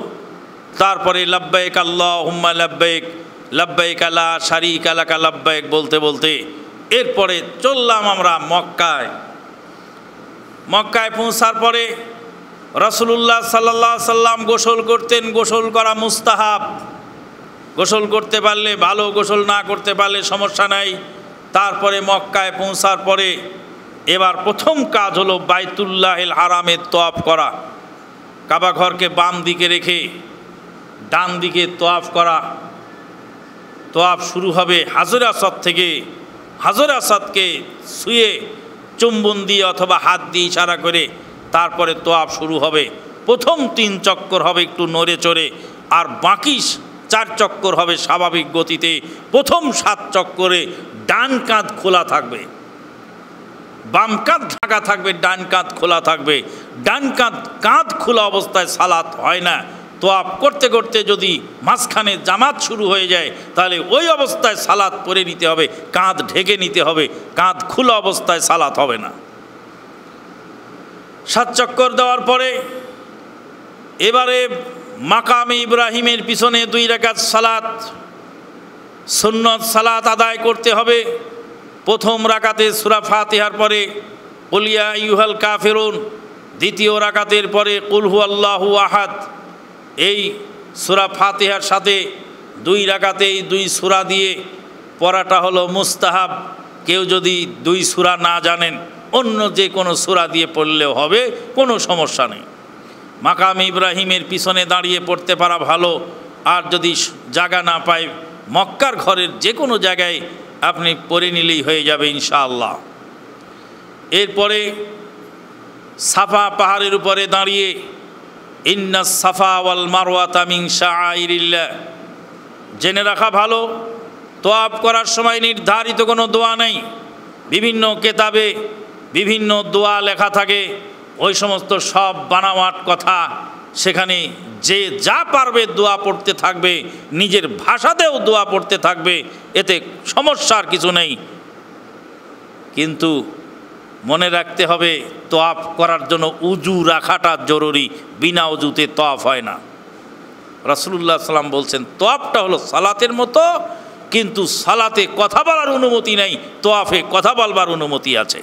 তারপরে লাব্বাইক আল্লাহ হুম্মা লাব্বাইক লাব্বাইক আলা সারি কালাকা লাব্বাইক বলতে বলতে এরপরে চললাম আমরা মক্কায় মক্কায় পৌঁছার পরে রসুল্লাহ সাল্লাহ সাল্লাম গোসল করতেন গোসল করা মুস্তাহাব গোসল করতে পারলে ভালো গোসল না করতে পারলে সমস্যা নাই তারপরে মক্কায় পৌঁছার পরে এবার প্রথম কাজ হলো বাইতুল্লাহিল হারামের তোয়াফ করা কাবা ঘরকে বাম দিকে রেখে ডান দিকে তোয়াফ করা তোয়াফ শুরু হবে হাজর আসাদ থেকে হাজর আসাদকে শুয়ে চুম্বন দিয়ে অথবা হাত দিয়ে ইশারা করে তারপরে তোয়াফ শুরু হবে প্রথম তিন চক্কর হবে একটু নড়ে চড়ে আর বাকি চার চক্কর হবে স্বাভাবিক গতিতে প্রথম সাত চক্করে ডান কাঁধ খোলা থাকবে বাম কাঁধ ঢাকা থাকবে ডান কাঁধ খোলা থাকবে ডান কাঁধ কাঁধ খোলা অবস্থায় সালাত হয় না তো আপ করতে করতে যদি মাঝখানে জামাত শুরু হয়ে যায় তাহলে ওই অবস্থায় সালাত পরে নিতে হবে কাঁধ ঢেকে নিতে হবে কাঁধ খোলা অবস্থায় সালাত হবে না সাত চক্কর দেওয়ার পরে এবারে মাকামে ইব্রাহিমের পিছনে দুই রেখাত সালাত সুন্নত সালাত আদায় করতে হবে প্রথম রাকাতে সুরা ফাতেহার পরে কলিয়া ইউহাল কাফেরুন দ্বিতীয় রাকাতের পরে কুলহু আল্লাহু আহাদ এই সুরা ফাতেহার সাথে দুই রাকাতে এই দুই সুরা দিয়ে পড়াটা হলো মুস্তাহাব কেউ যদি দুই সুরা না জানেন অন্য যে কোনো সুরা দিয়ে পড়লেও হবে কোনো সমস্যা নেই মাকাম ইব্রাহিমের পিছনে দাঁড়িয়ে পড়তে পারা ভালো আর যদি জায়গা না পায় মক্কার ঘরের যে কোনো জায়গায় আপনি পড়ে নিলেই হয়ে যাবে ইনশাআল্লাহ এরপরে সাফা পাহাড়ের উপরে দাঁড়িয়ে ইন্না সাফা ওয়াল মারোয়া তামিং শাহ জেনে রাখা ভালো আপ করার সময় নির্ধারিত কোনো দোয়া নেই বিভিন্ন কেতাবে বিভিন্ন দোয়া লেখা থাকে ওই সমস্ত সব বানাওয়াট কথা সেখানে যে যা পারবে দোয়া পড়তে থাকবে নিজের ভাষাতেও দোয়া পড়তে থাকবে এতে সমস্যার কিছু নেই কিন্তু মনে রাখতে হবে তফ করার জন্য উজু রাখাটা জরুরি বিনা উজুতে তফ হয় না রাসুলুল্লাহ সাল্লাম বলছেন তফটা হলো সালাতের মতো কিন্তু সালাতে কথা বলার অনুমতি নেই তোয়াফে কথা বলবার অনুমতি আছে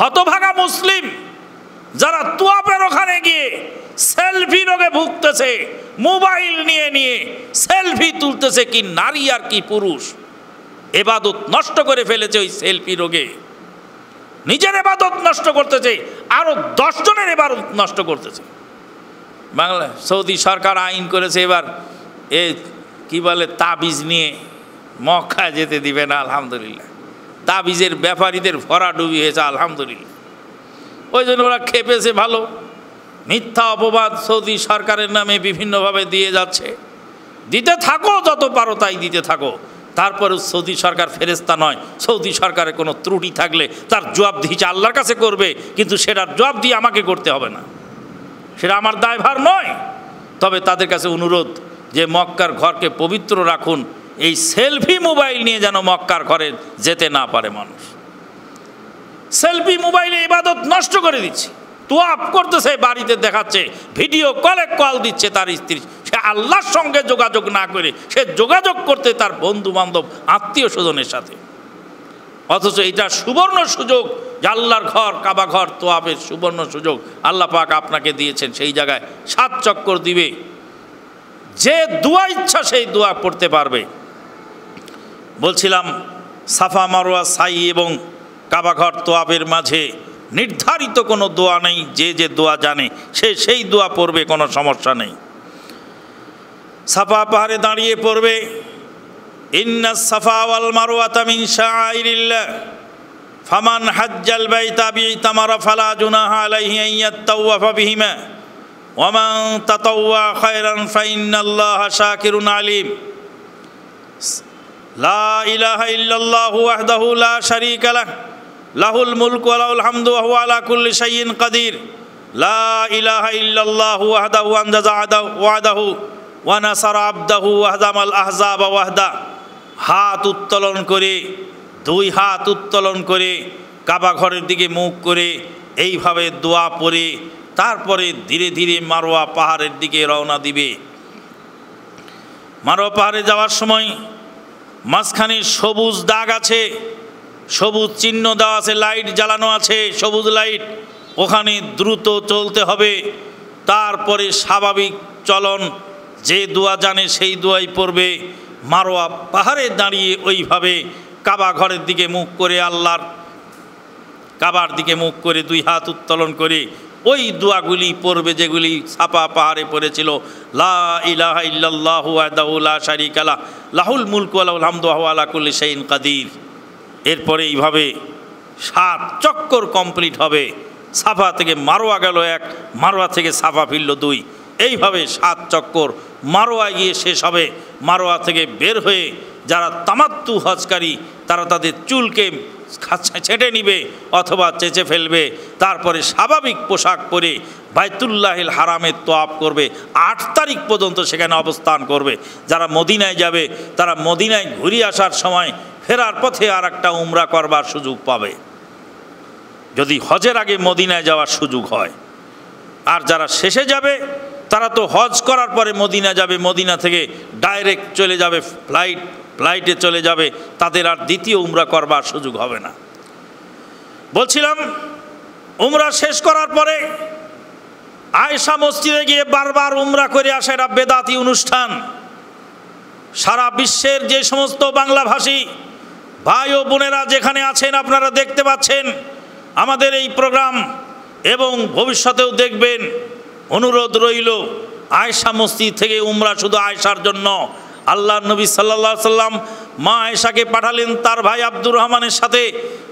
হতভাগা মুসলিম যারা তুয়াপের ওখানে গিয়ে সেলফি রোগে ভুগতেছে মোবাইল নিয়ে নিয়ে সেলফি তুলতেছে কি নারী আর কি পুরুষ এবাদত নষ্ট করে ফেলেছে ওই সেলফি রোগে নিজের এবাদত নষ্ট করতেছে আরও দশজনের এবার নষ্ট করতেছে বাংলা সৌদি সরকার আইন করেছে এবার এ কি বলে তাবিজ নিয়ে মক্কা যেতে দিবে না আলহামদুলিল্লাহ তাবিজের ব্যাপারীদের ভরা ডুবি হয়েছে আলহামদুলিল্লাহ ওই জন্য ওরা খেপেছে ভালো মিথ্যা অপবাদ সৌদি সরকারের নামে বিভিন্নভাবে দিয়ে যাচ্ছে দিতে থাকো যত পারো তাই দিতে থাকো তারপরেও সৌদি সরকার ফেরেস্তা নয় সৌদি সরকারের কোনো ত্রুটি থাকলে তার জবাবদিহিটা আল্লাহর কাছে করবে কিন্তু সেটার জবাব দিয়ে আমাকে করতে হবে না সেটা আমার দায়ভার নয় তবে তাদের কাছে অনুরোধ যে মক্কার ঘরকে পবিত্র রাখুন এই সেলফি মোবাইল নিয়ে যেন মক্কার ঘরে যেতে না পারে মানুষ সেলফি মোবাইলে ইবাদত নষ্ট করে দিচ্ছে আপ করতেছে বাড়িতে দেখাচ্ছে ভিডিও কলে কল দিচ্ছে তার স্ত্রী সে আল্লাহর সঙ্গে যোগাযোগ না করে সে যোগাযোগ করতে তার বন্ধু বান্ধব আত্মীয় স্বজনের সাথে অথচ এটা সুবর্ণ সুযোগ যে আল্লাহর ঘর কাবা ঘর আপের সুবর্ণ সুযোগ আল্লাহ পাক আপনাকে দিয়েছেন সেই জায়গায় সাত চক্কর দিবে যে দোয়া ইচ্ছা সেই দোয়া পড়তে পারবে বলছিলাম সাফা মারোয়া সাই এবং কাবাঘর তোয়াবের মাঝে নির্ধারিত কোনো দোয়া নেই যে যে দোয়া জানে সে সেই দোয়া পড়বে কোনো সমস্যা নেই সাফা পাহাড়ে দাঁড়িয়ে পড়বে ইন্না সাফাওয়াল ওয়াল মারওয়াতা মিন শাআইরিল্লাহ ফামান হাজ্জাল বাইতা বিতামারা ফালা জুনাহা আলাইহি আন ইয়াতাওয়াফা বিহিমা ওয়া মান তাতাওয়া খায়রান ফা ইন্নাল্লাহা শাকিরুন আলিম লা ইলাহা ইল্লাল্লাহু ওয়াহদাহু লা শারীকা লাহু লাহুল মুলক আলাউল হামদু আলা কুল্লি সাইন কাদির লা ইলাহা ইল্লাল্লাহ ওয়াহদাহু আনজাযা আদাহু ওয়াদাহু ওয়া নাসারা আবদাহু ওয়াহদামাল আহজাব ওয়াহদা হাত উত্তোলন করে দুই হাত উত্তোলন করে কাবা ঘরের দিকে মুখ করে এইভাবে দোয়া পরে তারপরে ধীরে ধীরে মারোয়া পাহাড়ের দিকে রওনা দিবে মারোয়া পাহাড়ে যাওয়ার সময় মাঝখানে সবুজ দাগ আছে সবুজ চিহ্ন দেওয়া আছে লাইট জ্বালানো আছে সবুজ লাইট ওখানে দ্রুত চলতে হবে তারপরে স্বাভাবিক চলন যে দোয়া জানে সেই দোয়াই পড়বে মারোয়া পাহাড়ে দাঁড়িয়ে ওইভাবে কাবা ঘরের দিকে মুখ করে আল্লাহর কাবার দিকে মুখ করে দুই হাত উত্তোলন করে ওই দোয়াগুলি পড়বে যেগুলি ছাপা পাহাড়ে পড়েছিল লা শারিকালা লাহুল মুলকু আলাউল হামদু আলা কুল্লি কাদির এরপরে এইভাবে সাত চক্কর কমপ্লিট হবে সাফা থেকে মারোয়া গেল এক মারোয়া থেকে সাফা ফিরল দুই এইভাবে সাত চক্কর মারোয়া গিয়ে শেষ হবে মারোয়া থেকে বের হয়ে যারা তামাত্তু হজকারী তারা তাদের চুলকে ছেটে নিবে অথবা চেঁচে ফেলবে তারপরে স্বাভাবিক পোশাক পরে বাইতুল্লাহিল হারামের তোয়াপ করবে আট তারিখ পর্যন্ত সেখানে অবস্থান করবে যারা মদিনায় যাবে তারা মদিনায় ঘুরিয়ে আসার সময় ফেরার পথে আর একটা উমরা করবার সুযোগ পাবে যদি হজের আগে মদিনায় যাওয়ার সুযোগ হয় আর যারা শেষে যাবে তারা তো হজ করার পরে মদিনা যাবে মদিনা থেকে ডাইরেক্ট চলে যাবে ফ্লাইট ফ্লাইটে চলে যাবে তাদের আর দ্বিতীয় উমরা করবার সুযোগ হবে না বলছিলাম উমরা শেষ করার পরে আয়সা মসজিদে গিয়ে বারবার উমরা করে আসা এটা বেদাতি অনুষ্ঠান সারা বিশ্বের যে সমস্ত বাংলাভাষী ভাই ও বোনেরা যেখানে আছেন আপনারা দেখতে পাচ্ছেন আমাদের এই প্রোগ্রাম এবং ভবিষ্যতেও দেখবেন অনুরোধ রইল আয়সা মস্তি থেকে উমরা শুধু আয়সার জন্য আল্লাহ নবী সাল্লা সাল্লাম মা আয়সাকে পাঠালেন তার ভাই আব্দুর রহমানের সাথে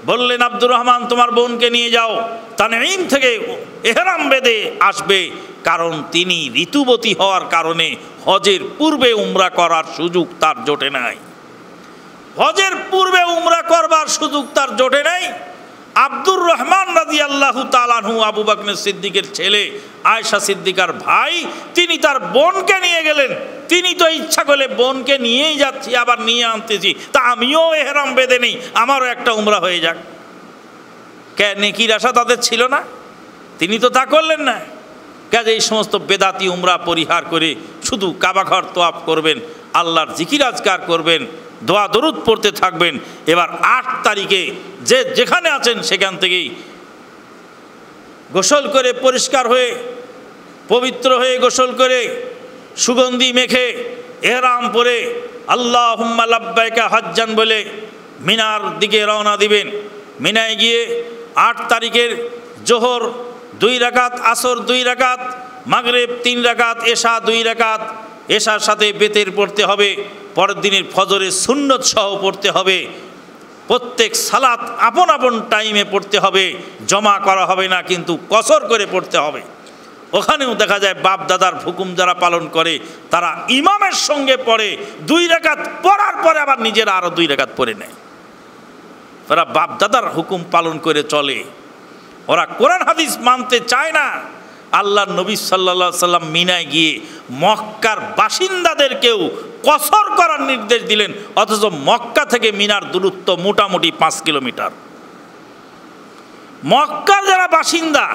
বললেন আব্দুর রহমান তোমার বোনকে নিয়ে যাও তানঈম থেকে এহরাম বেদে আসবে কারণ তিনি ঋতুবতী হওয়ার কারণে হজের পূর্বে উমরা করার সুযোগ তার জোটে নাই হজের পূর্বে উমরা করবার সুযোগ তার জোটে নেই আব্দুর রহমান রাজি আল্লাহ তালানহু আবু বাকনের সিদ্দিকের ছেলে আয়সা সিদ্দিকার ভাই তিনি তার বোনকে নিয়ে গেলেন তিনি তো ইচ্ছা করলে বোনকে নিয়েই যাচ্ছি আবার নিয়ে আনতেছি তা আমিও এহেরাম বেঁধে নেই আমারও একটা উমরা হয়ে যাক কে নেকির আশা তাদের ছিল না তিনি তো তা করলেন না কাজে এই সমস্ত বেদাতি উমরা পরিহার করে শুধু কাবাঘর আপ করবেন আল্লাহর জিকির আজকার করবেন দোয়া দরুদ পড়তে থাকবেন এবার আট তারিখে যে যেখানে আছেন সেখান থেকেই গোসল করে পরিষ্কার হয়ে পবিত্র হয়ে গোসল করে সুগন্ধি মেখে এহরাম পরে আল্লাহ হুম্মা লাব্বাইকা হাজ্জান বলে মিনার দিকে রওনা দিবেন মিনায় গিয়ে আট তারিখের জোহর দুই রাকাত আসর দুই রাকাত মাগরেব তিন রাকাত এশা দুই রাকাত এশার সাথে বেতের পড়তে হবে পরের দিনের ফজরের সুন্নত সহ পড়তে হবে প্রত্যেক সালাত আপন আপন টাইমে পড়তে হবে জমা করা হবে না কিন্তু কসর করে পড়তে হবে ওখানেও দেখা যায় বাপ দাদার হুকুম যারা পালন করে তারা ইমামের সঙ্গে পড়ে দুই রেখাত পড়ার পরে আবার নিজেরা আরও দুই রেখাত পড়ে নেয় ওরা বাপ দাদার হুকুম পালন করে চলে ওরা কোরআন হাদিস মানতে চায় না আল্লাহ নবী সাল্লা সাল্লাম মিনায় গিয়ে মক্কার বাসিন্দাদেরকেও কসর করার নির্দেশ দিলেন অথচ মক্কা থেকে মিনার দূরত্ব মোটামুটি পাঁচ কিলোমিটার মক্কার যারা বাসিন্দা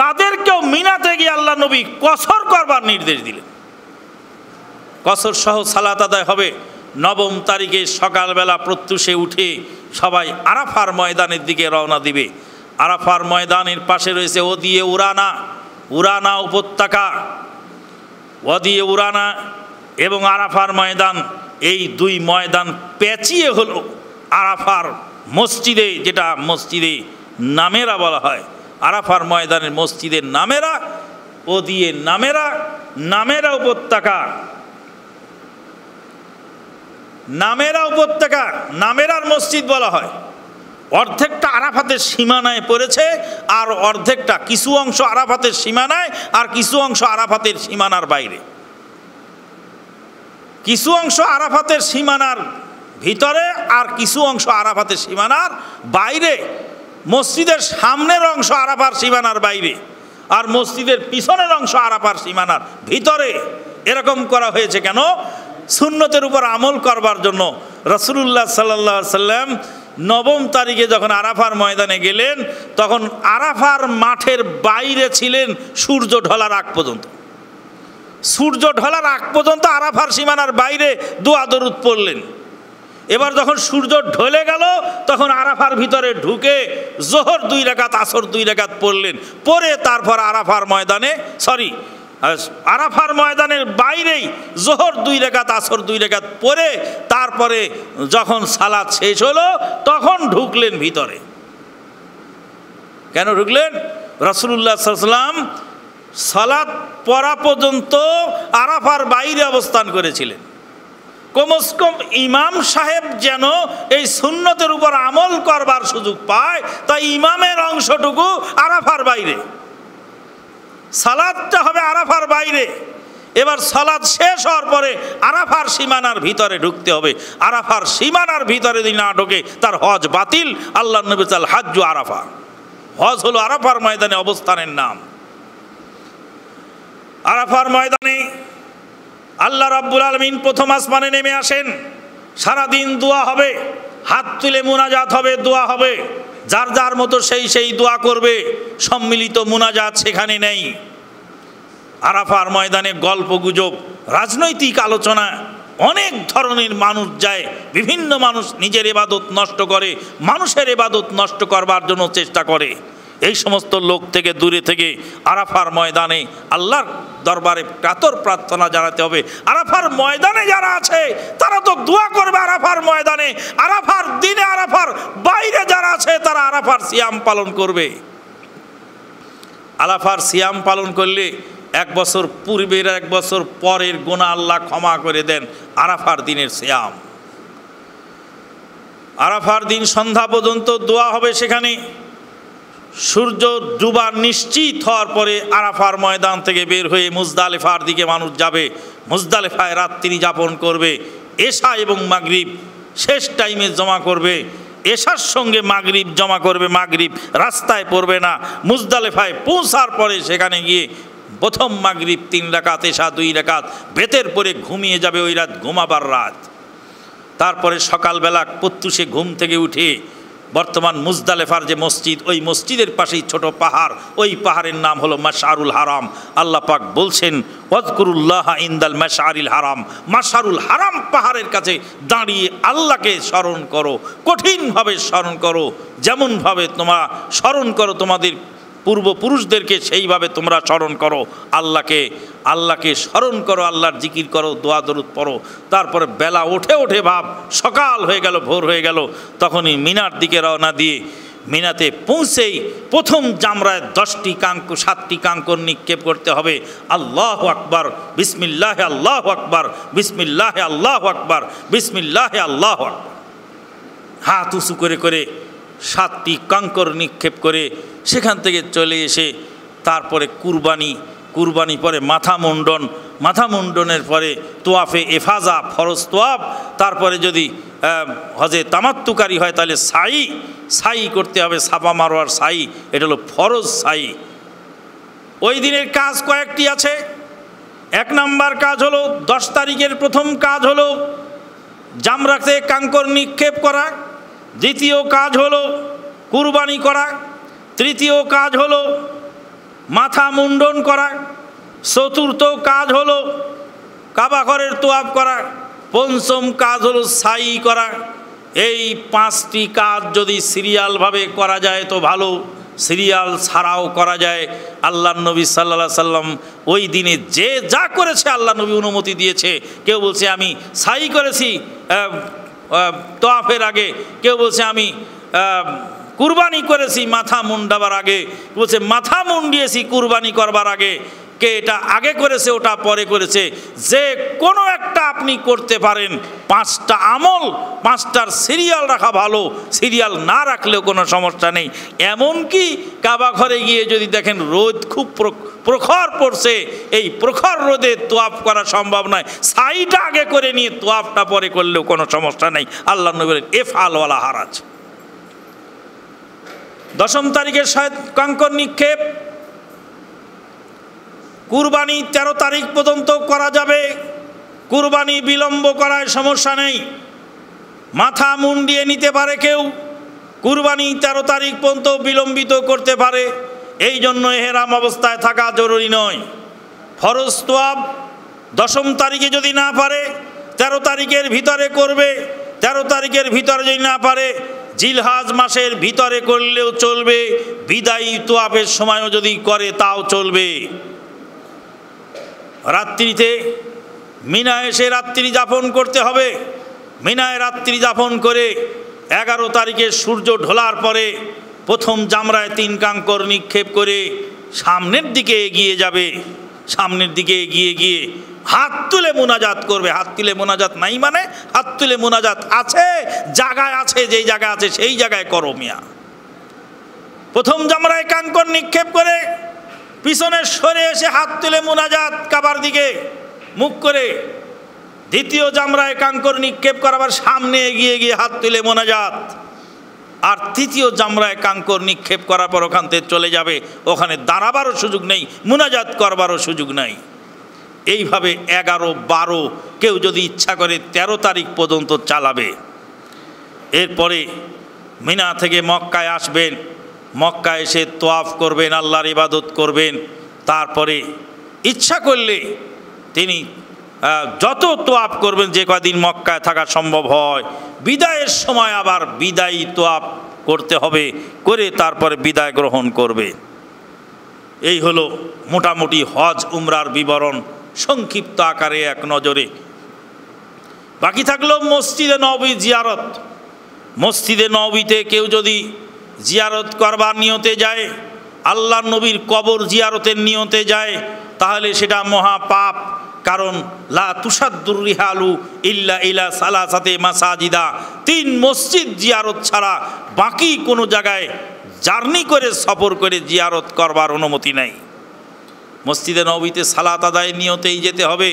তাদেরকেও মিনাতে গিয়ে আল্লাহ নবী কসর করবার নির্দেশ দিলেন কসর সহ সালাত আদায় হবে নবম তারিখে সকালবেলা প্রত্যুষে উঠে সবাই আরাফার ময়দানের দিকে রওনা দিবে আরাফার ময়দানের পাশে রয়েছে ও দিয়ে উড়ানা উরানা উপত্যকা ওয়াদি উরানা এবং আরাফার ময়দান এই দুই ময়দান পেঁচিয়ে হল আরাফার মসজিদে যেটা মসজিদে নামেরা বলা হয় আরাফার ময়দানের মসজিদের নামেরা ও দিয়ে নামেরা নামেরা উপত্যকা নামেরা উপত্যকা নামেরার মসজিদ বলা হয় অর্ধেকটা আরাফাতের সীমানায় পড়েছে আর অর্ধেকটা কিছু অংশ আরাফাতের সীমানায় আর কিছু অংশ আরাফাতের সীমানার বাইরে কিছু অংশ আরাফাতের সীমানার ভিতরে আর কিছু অংশ আরাফাতের সীমানার বাইরে মসজিদের সামনের অংশ আরাফার সীমানার বাইরে আর মসজিদের পিছনের অংশ আরাফার সীমানার ভিতরে এরকম করা হয়েছে কেন সুন্নতের উপর আমল করবার জন্য রসুল্লাহ সাল্লা সাল্লাম নবম তারিখে যখন আরাফার ময়দানে গেলেন তখন আরাফার মাঠের বাইরে ছিলেন সূর্য ঢলার আগ পর্যন্ত সূর্য ঢলার আগ পর্যন্ত আরাফার সীমানার বাইরে দু আদরুদ পড়লেন এবার যখন সূর্য ঢলে গেল তখন আরাফার ভিতরে ঢুকে জোহর দুই রেখাত আসর দুই রেখাত পড়লেন পরে তারপর আরাফার ময়দানে সরি আরাফার ময়দানের বাইরেই জোহর দুই রেখাত আসর দুই রেখাত পরে তারপরে যখন সালাদ শেষ হলো তখন ঢুকলেন ভিতরে কেন ঢুকলেন রসুল্লা সাল্লাম সালাদ পড়া পর্যন্ত আরাফার বাইরে অবস্থান করেছিলেন কম ইমাম সাহেব যেন এই সুন্নতের উপর আমল করবার সুযোগ পায় তাই ইমামের অংশটুকু আরাফার বাইরে সালাদটা হবে আরাফার বাইরে এবার সালাদ শেষ হওয়ার পরে আরাফার সীমানার ভিতরে ঢুকতে হবে আরাফার সীমানার ভিতরে যদি না ঢোকে তার হজ বাতিল আল্লাহ নবী তাল হাজ্জু আরাফা হজ হলো আরাফার ময়দানে অবস্থানের নাম আরাফার ময়দানে আল্লাহ রাব্বুল আলমিন প্রথম আসমানে নেমে আসেন সারাদিন দোয়া হবে হাত তুলে মোনাজাত হবে দোয়া হবে যার যার মতো সেই সেই দোয়া করবে সম্মিলিত মোনাজাত সেখানে নেই আরাফার ময়দানে গল্প গুজব রাজনৈতিক আলোচনা অনেক ধরনের মানুষ যায় বিভিন্ন মানুষ নিজের এবাদত নষ্ট করে মানুষের এবাদত নষ্ট করবার জন্য চেষ্টা করে এই সমস্ত লোক থেকে দূরে থেকে আরাফার ময়দানে আল্লাহর দরবারে কাতর প্রার্থনা জানাতে হবে আরাফার ময়দানে যারা আছে তারা তো দোয়া করবে আরাফার ময়দানে আরাফার দিনে আরাফার বাইরে যারা আছে তারা আরাফার সিয়াম পালন করবে আরাফার সিয়াম পালন করলে এক বছর পূর্বের এক বছর পরের গোনা আল্লাহ ক্ষমা করে দেন আরাফার দিনের সিয়াম আরাফার দিন সন্ধ্যা পর্যন্ত দোয়া হবে সেখানে সূর্য দুবার নিশ্চিত হওয়ার পরে আরাফার ময়দান থেকে বের হয়ে মুজদালেফার দিকে মানুষ যাবে মুজদালেফায় রাত্রি যাপন করবে এশা এবং মাগরিব শেষ টাইমে জমা করবে এশার সঙ্গে মাগরিব জমা করবে মাগরিব রাস্তায় পড়বে না মুজদালেফায় পৌঁছার পরে সেখানে গিয়ে প্রথম মাগরিব তিন রাকাত এশা দুই রাকাত বেতের পরে ঘুমিয়ে যাবে ওই রাত ঘুমাবার রাত তারপরে সকালবেলা প্রত্যুষে ঘুম থেকে উঠে বর্তমান মুজদালেফার যে মসজিদ ওই মসজিদের পাশেই ছোট পাহাড় ওই পাহাড়ের নাম হলো মাশারুল হারাম আল্লাহ পাক বলছেন ওয়াজকুরুল্লাহ ইন্দাল মাশারিল হারাম মাশারুল হারাম পাহাড়ের কাছে দাঁড়িয়ে আল্লাহকে স্মরণ করো কঠিনভাবে স্মরণ করো যেমনভাবে তোমরা স্মরণ করো তোমাদের পূর্বপুরুষদেরকে সেইভাবে তোমরা স্মরণ করো আল্লাহকে আল্লাহকে স্মরণ করো আল্লাহর জিকির করো দোয়া দরুদ পড়ো তারপরে বেলা ওঠে ওঠে ভাব সকাল হয়ে গেল ভোর হয়ে গেল তখনই মিনার দিকে রওনা দিয়ে মিনাতে পৌঁছেই প্রথম জামরায় দশটি কাঙ্ক সাতটি কাঙ্কর নিক্ষেপ করতে হবে আল্লাহ আকবর বিসমিল্লাহে আল্লাহ আকবর বিসমিল্লাহে আল্লাহ আকবর বিসমিল্লাহে আল্লাহ আকবর হাত উঁচু করে করে সাতটি কাঙ্কর নিক্ষেপ করে সেখান থেকে চলে এসে তারপরে কুরবানি কুরবানি পরে মাথা মুন্ডন মাথা মুন্ডনের পরে তোয়াফে এফাজা ফরজ তোয়াফ তারপরে যদি হজে তামাত্তুকারী হয় তাহলে সাই সাই করতে হবে সাপা মারোয়ার সাই এটা হলো ফরজ সাই ওই দিনের কাজ কয়েকটি আছে এক নাম্বার কাজ হলো দশ তারিখের প্রথম কাজ হলো জামরাতে কাঙ্কর নিক্ষেপ করা দ্বিতীয় কাজ হলো কুরবানি করা তৃতীয় কাজ হলো মাথা মুন্ডন করা চতুর্থ কাজ হলো কাবাঘরের তোয়াব করা পঞ্চম কাজ হলো সাই করা এই পাঁচটি কাজ যদি সিরিয়ালভাবে করা যায় তো ভালো সিরিয়াল ছাড়াও করা যায় আল্লাহ নবী সাল্লা সাল্লাম ওই দিনে যে যা করেছে আল্লাহ নবী অনুমতি দিয়েছে কেউ বলছে আমি সাই করেছি তফের আগে কেউ বলছে আমি কুরবানি করেছি মাথা মুন্ডাবার আগে বলছে মাথা মুন্ডিয়েছি কুরবানি করবার আগে কে এটা আগে করেছে ওটা পরে করেছে যে কোনো একটা আপনি করতে পারেন পাঁচটা আমল পাঁচটার সিরিয়াল রাখা ভালো সিরিয়াল না রাখলেও কোনো সমস্যা নেই এমনকি কাবা ঘরে গিয়ে যদি দেখেন রোদ খুব প্রখর পড়ছে এই প্রখর রোদে তোয়াফ করা সম্ভব নয় সাইটা আগে করে নিয়ে তোয়াফটা পরে করলেও কোনো সমস্যা নেই আল্লাহ নবীর এফ আলওয়ালা হারাজ দশম তারিখের সাহেব কাঙ্কর নিক্ষেপ কুরবানি ১৩ তারিখ পর্যন্ত করা যাবে কুরবানি বিলম্ব করায় সমস্যা নেই মাথা মুন্ডিয়ে নিতে পারে কেউ কুরবানি ১৩ তারিখ পর্যন্ত বিলম্বিত করতে পারে এই জন্য এহেরাম অবস্থায় থাকা জরুরি নয় ফরজ তোয়াব দশম তারিখে যদি না পারে ১৩ তারিখের ভিতরে করবে ১৩ তারিখের ভিতরে যদি না পারে জিলহাজ মাসের ভিতরে করলেও চলবে বিদায়ী তোয়াবের সময়ও যদি করে তাও চলবে রাত্রিতে মিনা এসে রাত্রি যাপন করতে হবে মিনায় রাত্রি যাপন করে এগারো তারিখে সূর্য ঢোলার পরে প্রথম জামরায় তিন কাঙ্কর নিক্ষেপ করে সামনের দিকে এগিয়ে যাবে সামনের দিকে এগিয়ে গিয়ে হাত তুলে মোনাজাত করবে হাত তুলে মোনাজাত নাই মানে হাত তুলে মোনাজাত আছে জায়গায় আছে যেই জায়গায় আছে সেই জায়গায় করমিয়া মিয়া প্রথম জামরায় কাঙ্কর নিক্ষেপ করে পিছনে সরে এসে হাত তুলে মোনাজাত কাবার দিকে মুখ করে দ্বিতীয় জামরায় কাঙ্কর নিক্ষেপ করাবার সামনে এগিয়ে গিয়ে হাত তুলে মোনাজাত আর তৃতীয় জামরায় কাঙ্কর নিক্ষেপ করার পর ওখান থেকে চলে যাবে ওখানে দাঁড়াবারও সুযোগ নেই মোনাজাত করবারও সুযোগ নাই এইভাবে এগারো বারো কেউ যদি ইচ্ছা করে ১৩ তারিখ পর্যন্ত চালাবে এরপরে মিনা থেকে মক্কায় আসবেন মক্কা এসে তোয়াফ করবেন আল্লাহর ইবাদত করবেন তারপরে ইচ্ছা করলে তিনি যত তোয়াপ করবেন যে কদিন মক্কায় থাকা সম্ভব হয় বিদায়ের সময় আবার বিদায়ী তোয়াপ করতে হবে করে তারপরে বিদায় গ্রহণ করবে এই হলো মোটামুটি হজ উমরার বিবরণ সংক্ষিপ্ত আকারে এক নজরে বাকি থাকলো মসজিদে নবী জিয়ারত মসজিদে নবীতে কেউ যদি জিয়ারত করবার নিয়তে যায় আল্লাহ নবীর কবর জিয়ারতের নিয়তে যায় তাহলে সেটা মহা পাপ কারণ লা তুষাদ্দুর রিহালু ইল্লা ইলা সালা সাথে মাসাজিদা তিন মসজিদ জিয়ারত ছাড়া বাকি কোনো জায়গায় জার্নি করে সফর করে জিয়ারত করবার অনুমতি নাই মসজিদে নবীতে সালাত আদায় নিয়তেই যেতে হবে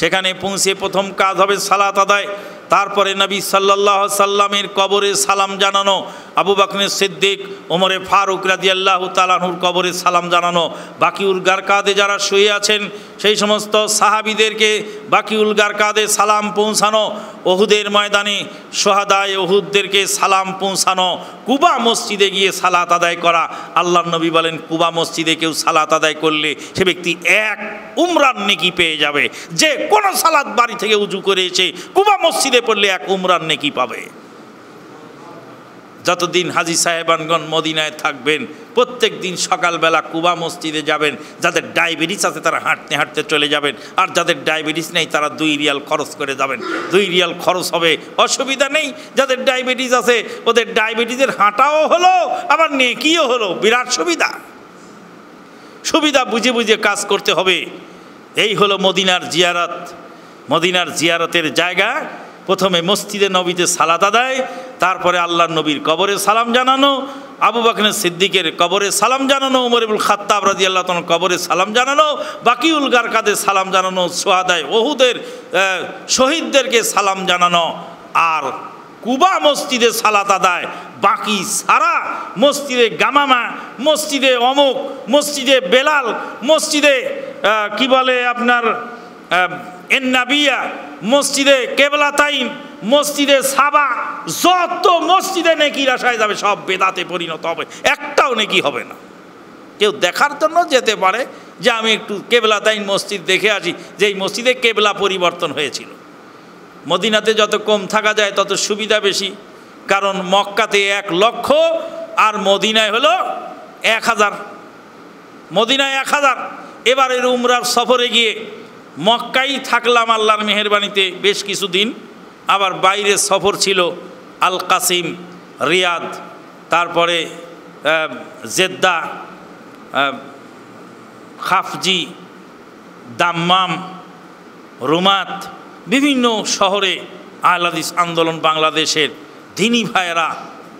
সেখানে পৌঁছে প্রথম কাজ হবে সালাত আদায় তারপরে নবী সাল্লাহ সাল্লামের কবরে সালাম জানানো আবু বাকনের সিদ্দিক ওমরে ফারুক রাজিয়াল্লাহ তালাহুর কবরে সালাম জানানো বাকি উর্গার কাঁধে যারা শুয়ে আছেন সেই সমস্ত সাহাবিদেরকে উলগার কাদে সালাম পৌঁছানো ওহুদের ময়দানে সোহাদায় ওহুদদেরকে সালাম পৌঁছানো কুবা মসজিদে গিয়ে সালাত আদায় করা আল্লাহ নবী বলেন কুবা মসজিদে কেউ সালাত আদায় করলে সে ব্যক্তি এক উমরান নেকি পেয়ে যাবে যে কোনো সালাত বাড়ি থেকে উজু করেছে কুবা মসজিদে পড়লে এক উমরান নেকি পাবে যতদিন হাজি সাহেবানগণ মদিনায় থাকবেন প্রত্যেক দিন সকালবেলা কুবা মসজিদে যাবেন যাদের ডায়াবেটিস আছে তারা হাঁটতে হাঁটতে চলে যাবেন আর যাদের ডায়াবেটিস নেই তারা দুই রিয়াল খরচ করে যাবেন দুই রিয়াল খরচ হবে অসুবিধা নেই যাদের ডায়াবেটিস আছে ওদের ডায়াবেটিসের হাঁটাও হলো আবার নেকিও হলো বিরাট সুবিধা সুবিধা বুঝে বুঝে কাজ করতে হবে এই হলো মদিনার জিয়ারত মদিনার জিয়ারতের জায়গা প্রথমে মসজিদে নবীতে সালাদা দেয় তারপরে আল্লাহ নবীর কবরে সালাম জানানো আবু বাকর সিদ্দিকের কবরে সালাম জানানো উমর খাত্তাব রাজি আল্লাহ তাল কবরে সালাম জানানো বাকিউল গার কাদের সালাম জানানো সোহাদায় ওহুদের শহীদদেরকে সালাম জানানো আর কুবা মসজিদে সালাত আদায় বাকি সারা মসজিদে গামামা মসজিদে অমুক মসজিদে বেলাল মসজিদে কি বলে আপনার এন্নাবিয়া মসজিদে কেবলাতাইন মসজিদে সাবা যত মসজিদে নেকি আশায় যাবে সব বেদাতে পরিণত হবে একটাও নেকি হবে না কেউ দেখার জন্য যেতে পারে যে আমি একটু কেবলা তাই মসজিদ দেখে আসি যে এই মসজিদে কেবলা পরিবর্তন হয়েছিল মদিনাতে যত কম থাকা যায় তত সুবিধা বেশি কারণ মক্কাতে এক লক্ষ আর মদিনায় হলো এক হাজার মদিনায় এক হাজার এবারের উমরার সফরে গিয়ে মক্কাই থাকলাম আল্লাহর মেহরবানিতে বেশ দিন আবার বাইরে সফর ছিল আল কাসিম রিয়াদ তারপরে জেদ্দা খাফজি দাম্মাম রুমাত বিভিন্ন শহরে আহলাদিস আন্দোলন বাংলাদেশের ধিনী ভাইয়েরা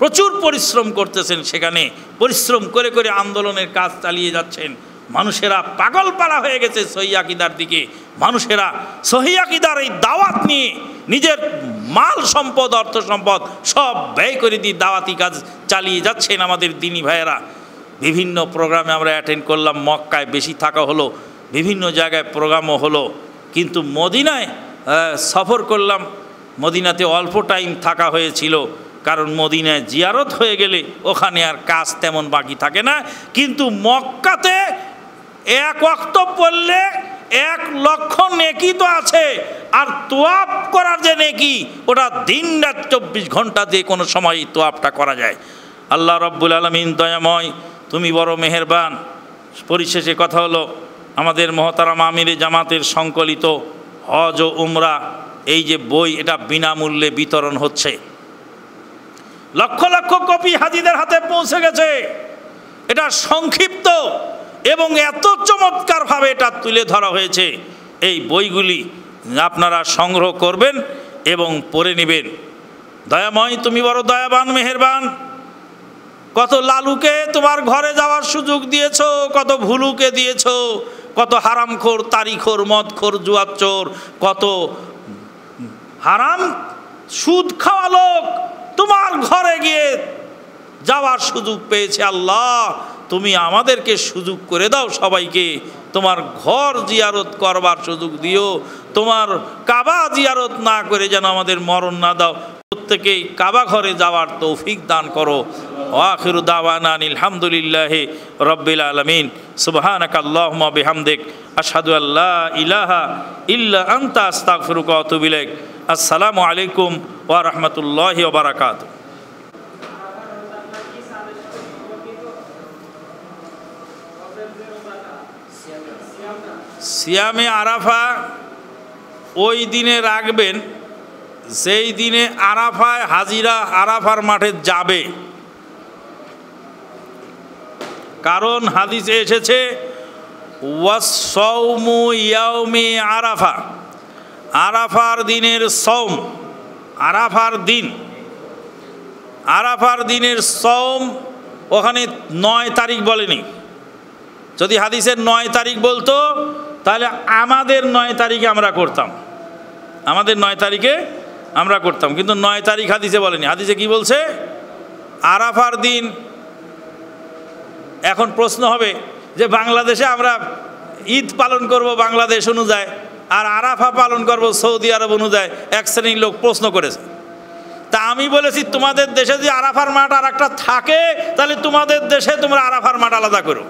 প্রচুর পরিশ্রম করতেছেন সেখানে পরিশ্রম করে করে আন্দোলনের কাজ চালিয়ে যাচ্ছেন মানুষেরা পাগল পাড়া হয়ে গেছে সহিয়াকিদার দিকে মানুষেরা সহিয়াকিদার এই দাওয়াত নিয়ে নিজের মাল সম্পদ অর্থ সম্পদ সব ব্যয় করে দিয়ে দাওয়াতি কাজ চালিয়ে যাচ্ছেন আমাদের দিনী ভাইয়েরা বিভিন্ন প্রোগ্রামে আমরা অ্যাটেন্ড করলাম মক্কায় বেশি থাকা হলো বিভিন্ন জায়গায় প্রোগ্রামও হলো কিন্তু মদিনায় সফর করলাম মদিনাতে অল্প টাইম থাকা হয়েছিল কারণ মদিনায় জিয়ারত হয়ে গেলে ওখানে আর কাজ তেমন বাকি থাকে না কিন্তু মক্কাতে এক অক্ত পড়লে এক লক্ষ নেকি তো আছে আর তোয়াপ করার যে নেকি ওটা দিন রাত চব্বিশ ঘন্টা দিয়ে কোনো সময় তোয়াপটা করা যায় আল্লাহ রব্বুল আলমিন দয়াময় তুমি বড় মেহেরবান পরিশেষে কথা হলো আমাদের মহতারাম আমিরে জামাতের সংকলিত হজ ও উমরা এই যে বই এটা বিনামূল্যে বিতরণ হচ্ছে লক্ষ লক্ষ কপি হাজিদের হাতে পৌঁছে গেছে এটা সংক্ষিপ্ত এবং এত চমৎকারভাবে এটা তুলে ধরা হয়েছে এই বইগুলি আপনারা সংগ্রহ করবেন এবং পড়ে নেবেন দয়াময় তুমি বড় দয়াবান মেহেরবান কত লালুকে তোমার ঘরে যাওয়ার সুযোগ দিয়েছ কত ভুলুকে দিয়েছ কত হারামখোর তারিখোর মদখোর জুয়াচোর কত হারাম সুদ খাওয়া লোক তোমার ঘরে গিয়ে যাওয়ার সুযোগ পেয়েছে আল্লাহ তুমি আমাদেরকে সুযোগ করে দাও সবাইকে তোমার ঘর জিয়ারত করবার সুযোগ দিও তোমার কাবা জিয়ারত না করে যেন আমাদের মরণ না দাও প্রত্যেকেই কাবা ঘরে যাওয়ার তৌফিক দান করো আখির দাওয়ানা আলহামদুলিল্লাহ রব্বিল আলমিন সুবাহানাক আল্লাহমা আসাদু আল্লাহ ইলাহা ইল্লা আন্তা আস্তাক ফিরুক আসসালামু আলাইকুম ওয়া ওবরাকাতু সিয়ামে আরাফা ওই দিনে রাখবেন সেই দিনে আরাফায় হাজিরা আরাফার মাঠে যাবে কারণ হাদিসে এসেছে আরাফা আরাফার দিনের সৌম আরাফার দিন আরাফার দিনের সৌম ওখানে নয় তারিখ বলেনি যদি হাদিসের নয় তারিখ বলতো তাহলে আমাদের নয় তারিখে আমরা করতাম আমাদের নয় তারিখে আমরা করতাম কিন্তু নয় তারিখ হাদিসে বলেনি হাদিসে কি বলছে আরাফার দিন এখন প্রশ্ন হবে যে বাংলাদেশে আমরা ঈদ পালন করব বাংলাদেশ অনুযায়ী আর আরাফা পালন করব সৌদি আরব অনুযায়ী এক শ্রেণীর লোক প্রশ্ন করেছে তা আমি বলেছি তোমাদের দেশে যদি আরাফার মাঠ আর একটা থাকে তাহলে তোমাদের দেশে তোমরা আরাফার মাঠ আলাদা করো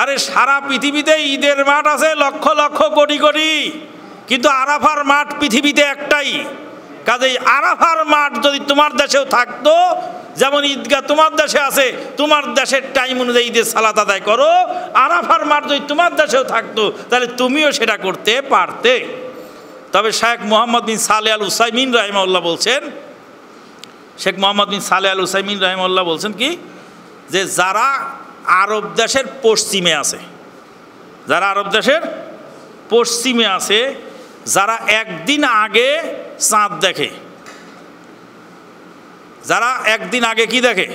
আরে সারা পৃথিবীতে ঈদের মাঠ আছে লক্ষ লক্ষ কোটি কোটি কিন্তু আরাফার মাঠ পৃথিবীতে একটাই কাজেই আরাফার মাঠ যদি তোমার দেশেও থাকতো যেমন ঈদগাহ তোমার দেশে আছে তোমার দেশের টাইম অনুযায়ী ঈদের সালাত আদায় করো আরাফার মাঠ যদি তোমার দেশেও থাকতো তাহলে তুমিও সেটা করতে পারতে তবে শেখ মোহাম্মদ বিন সালে আল উসাইমিন রাহিমউল্লাহ বলছেন শেখ মোহাম্মদ বিন সালে আল উসাইমিন রাহিমউল্লাহ বলছেন কি যে যারা আরব দেশের পশ্চিমে আছে যারা আরব দেশের পশ্চিমে আছে যারা একদিন আগে চাঁদ দেখে যারা একদিন আগে কি দেখে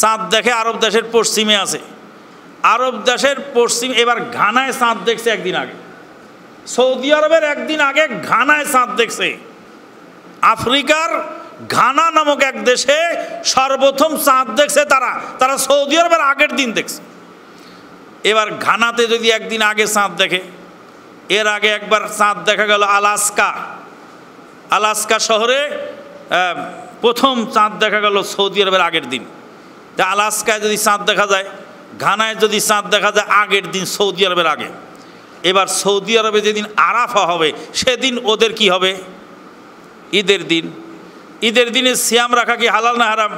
চাঁদ দেখে আরব দেশের পশ্চিমে আছে আরব দেশের পশ্চিম এবার ঘানায় চাঁদ দেখছে একদিন আগে সৌদি আরবের একদিন আগে ঘানায় চাঁদ দেখছে আফ্রিকার ঘানা নামক এক দেশে সর্বপ্রথম চাঁদ দেখছে তারা তারা সৌদি আরবের আগের দিন দেখছে এবার ঘানাতে যদি একদিন আগে চাঁদ দেখে এর আগে একবার চাঁদ দেখা গেল আলাস্কা আলাস্কা শহরে প্রথম চাঁদ দেখা গেল সৌদি আরবের আগের দিন তা আলাস্কায় যদি চাঁদ দেখা যায় ঘানায় যদি চাঁদ দেখা যায় আগের দিন সৌদি আরবের আগে এবার সৌদি আরবে যেদিন আরাফা হবে সেদিন ওদের কি হবে ঈদের দিন ঈদের দিনে শ্যাম রাখা কি হালাল না হারাম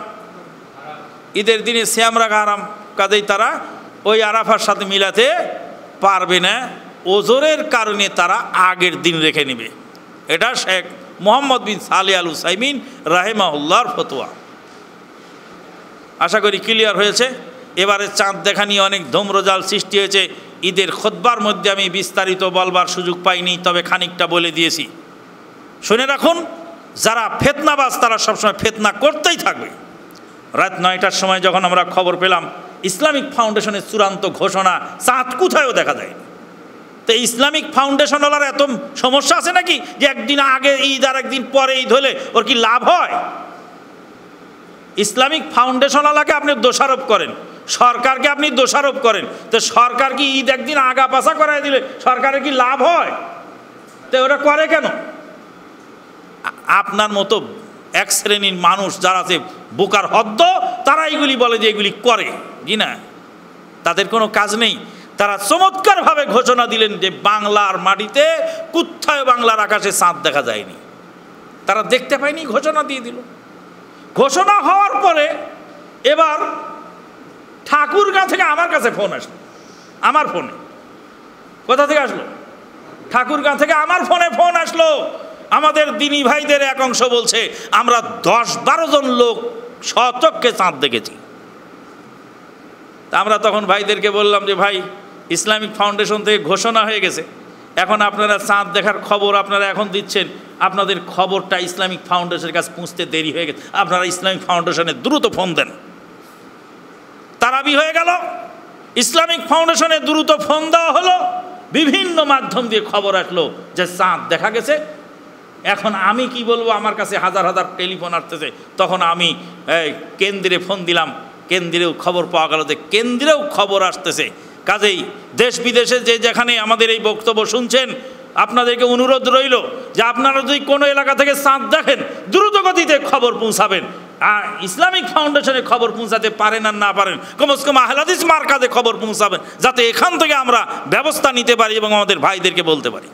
ঈদের দিনে শ্যাম রাখা হারাম কাজেই তারা ওই আরাফার সাথে মিলাতে পারবে না ওজোরের কারণে তারা আগের দিন রেখে নেবে এটা শেখ মোহাম্মদ বিন সালে আল হুসাইমিন রাহেমাউল্লার ফতোয়া আশা করি ক্লিয়ার হয়েছে এবারে চাঁদ দেখা নিয়ে অনেক ধম্রজাল সৃষ্টি হয়েছে ঈদের খোদ্বার মধ্যে আমি বিস্তারিত বলবার সুযোগ পাইনি তবে খানিকটা বলে দিয়েছি শুনে রাখুন যারা ফেতনাবাজ তারা সবসময় ফেতনা করতেই থাকবে রাত নয়টার সময় যখন আমরা খবর পেলাম ইসলামিক ফাউন্ডেশনের চূড়ান্ত ঘোষণা চাঁদ কোথায়ও দেখা যায় তো ইসলামিক ফাউন্ডেশনওয়ালার এত সমস্যা আছে নাকি যে একদিন আগে ঈদ আর একদিন পরে ঈদ হলে ওর কি লাভ হয় ইসলামিক ফাউন্ডেশনওয়ালাকে আপনি দোষারোপ করেন সরকারকে আপনি দোষারোপ করেন তো সরকার কি ঈদ একদিন আগা পাশা করাই দিলে সরকারের কি লাভ হয় তো ওরা করে কেন আপনার মতো এক শ্রেণীর মানুষ যারা আছে বোকার হদ্দ তারা এগুলি বলে যে এগুলি করে কি না তাদের কোনো কাজ নেই তারা চমৎকারভাবে ঘোষণা দিলেন যে বাংলার মাটিতে কুত্থায় বাংলার আকাশে চাঁদ দেখা যায়নি তারা দেখতে পায়নি ঘোষণা দিয়ে দিল ঘোষণা হওয়ার পরে এবার ঠাকুরগাঁ থেকে আমার কাছে ফোন আসলো আমার ফোনে কোথা থেকে আসলো ঠাকুরগাঁ থেকে আমার ফোনে ফোন আসলো আমাদের দিনী ভাইদের এক অংশ বলছে আমরা দশ বারো জন লোক সচক্ষে চাঁদ দেখেছি তা আমরা তখন ভাইদেরকে বললাম যে ভাই ইসলামিক ফাউন্ডেশন থেকে ঘোষণা হয়ে গেছে এখন আপনারা চাঁদ দেখার খবর আপনারা এখন দিচ্ছেন আপনাদের খবরটা ইসলামিক ফাউন্ডেশনের কাছে পৌঁছতে দেরি হয়ে গেছে আপনারা ইসলামিক ফাউন্ডেশনে দ্রুত ফোন দেন তারাবি হয়ে গেল ইসলামিক ফাউন্ডেশনে দ্রুত ফোন দেওয়া হলো বিভিন্ন মাধ্যম দিয়ে খবর আসলো যে চাঁদ দেখা গেছে এখন আমি কি বলবো আমার কাছে হাজার হাজার টেলিফোন আসতেছে তখন আমি কেন্দ্রে ফোন দিলাম কেন্দ্রেও খবর পাওয়া গেল যে কেন্দ্রেও খবর আসতেছে কাজেই দেশ বিদেশে যে যেখানে আমাদের এই বক্তব্য শুনছেন আপনাদেরকে অনুরোধ রইল যে আপনারা যদি কোনো এলাকা থেকে চাঁদ দেখেন দ্রুতগতিতে খবর পৌঁছাবেন আর ইসলামিক ফাউন্ডেশনে খবর পৌঁছাতে পারেন আর না পারেন কমস কম আহলাদিস মার্কাজে খবর পৌঁছাবেন যাতে এখান থেকে আমরা ব্যবস্থা নিতে পারি এবং আমাদের ভাইদেরকে বলতে পারি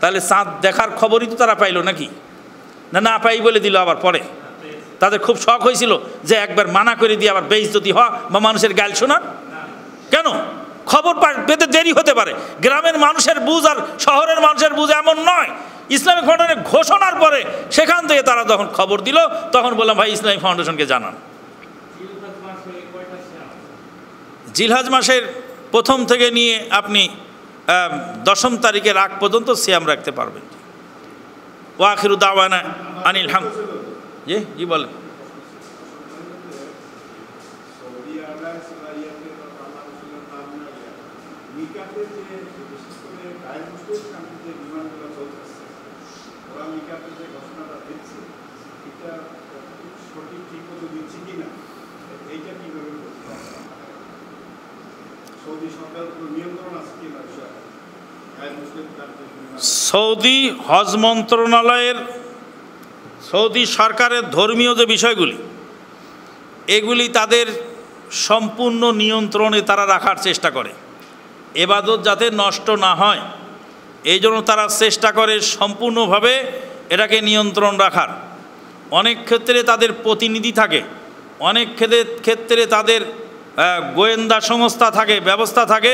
তাহলে চাঁদ দেখার খবরই তো তারা পাইলো নাকি না না পাই বলে দিল আবার পরে তাদের খুব শখ হয়েছিল যে একবার মানা করে দিয়ে আবার বেইজতি হওয়া বা মানুষের গাল শোনা কেন খবর পেতে দেরি হতে পারে গ্রামের মানুষের বুঝ আর শহরের মানুষের বুঝ এমন নয় ইসলামিক ফাউন্ডেশনের ঘোষণার পরে সেখান থেকে তারা যখন খবর দিল তখন বললাম ভাই ইসলামিক ফাউন্ডেশনকে জানান জিলহাজ মাসের প্রথম থেকে নিয়ে আপনি দশম তারিখের আগ পর্যন্ত সিয়াম রাখতে পারবেন ওয়াখিরু দাওয়ানা আনিল হাম জি জি বলেন সৌদি হজ মন্ত্রণালয়ের সৌদি সরকারের ধর্মীয় যে বিষয়গুলি এগুলি তাদের সম্পূর্ণ নিয়ন্ত্রণে তারা রাখার চেষ্টা করে এবাদত যাতে নষ্ট না হয় এই জন্য তারা চেষ্টা করে সম্পূর্ণভাবে এটাকে নিয়ন্ত্রণ রাখার অনেক ক্ষেত্রে তাদের প্রতিনিধি থাকে অনেক ক্ষেত্রে তাদের গোয়েন্দা সংস্থা থাকে ব্যবস্থা থাকে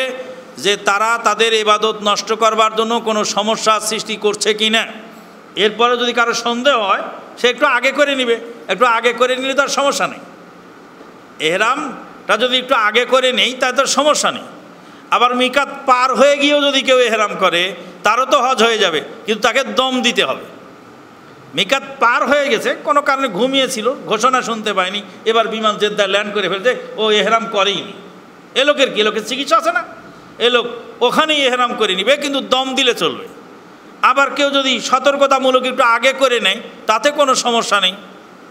যে তারা তাদের এবাদত নষ্ট করবার জন্য কোনো সমস্যা সৃষ্টি করছে কি না এরপরে যদি কারো সন্দেহ হয় সে একটু আগে করে নিবে একটু আগে করে নিলে তার সমস্যা নেই এহরামটা যদি একটু আগে করে নেই তার তার সমস্যা নেই আবার মিকাত পার হয়ে গিয়েও যদি কেউ এহরাম করে তারও তো হজ হয়ে যাবে কিন্তু তাকে দম দিতে হবে মিকাত পার হয়ে গেছে কোনো কারণে ঘুমিয়েছিল ঘোষণা শুনতে পায়নি এবার বিমান জেদ্দার ল্যান্ড করে ফেলছে ও এহরাম করেই এ লোকের কি লোকের চিকিৎসা আছে না এ লোক ওখানেই এহরাম করে নিবে কিন্তু দম দিলে চলবে আবার কেউ যদি সতর্কতামূলক একটু আগে করে নেয় তাতে কোনো সমস্যা নেই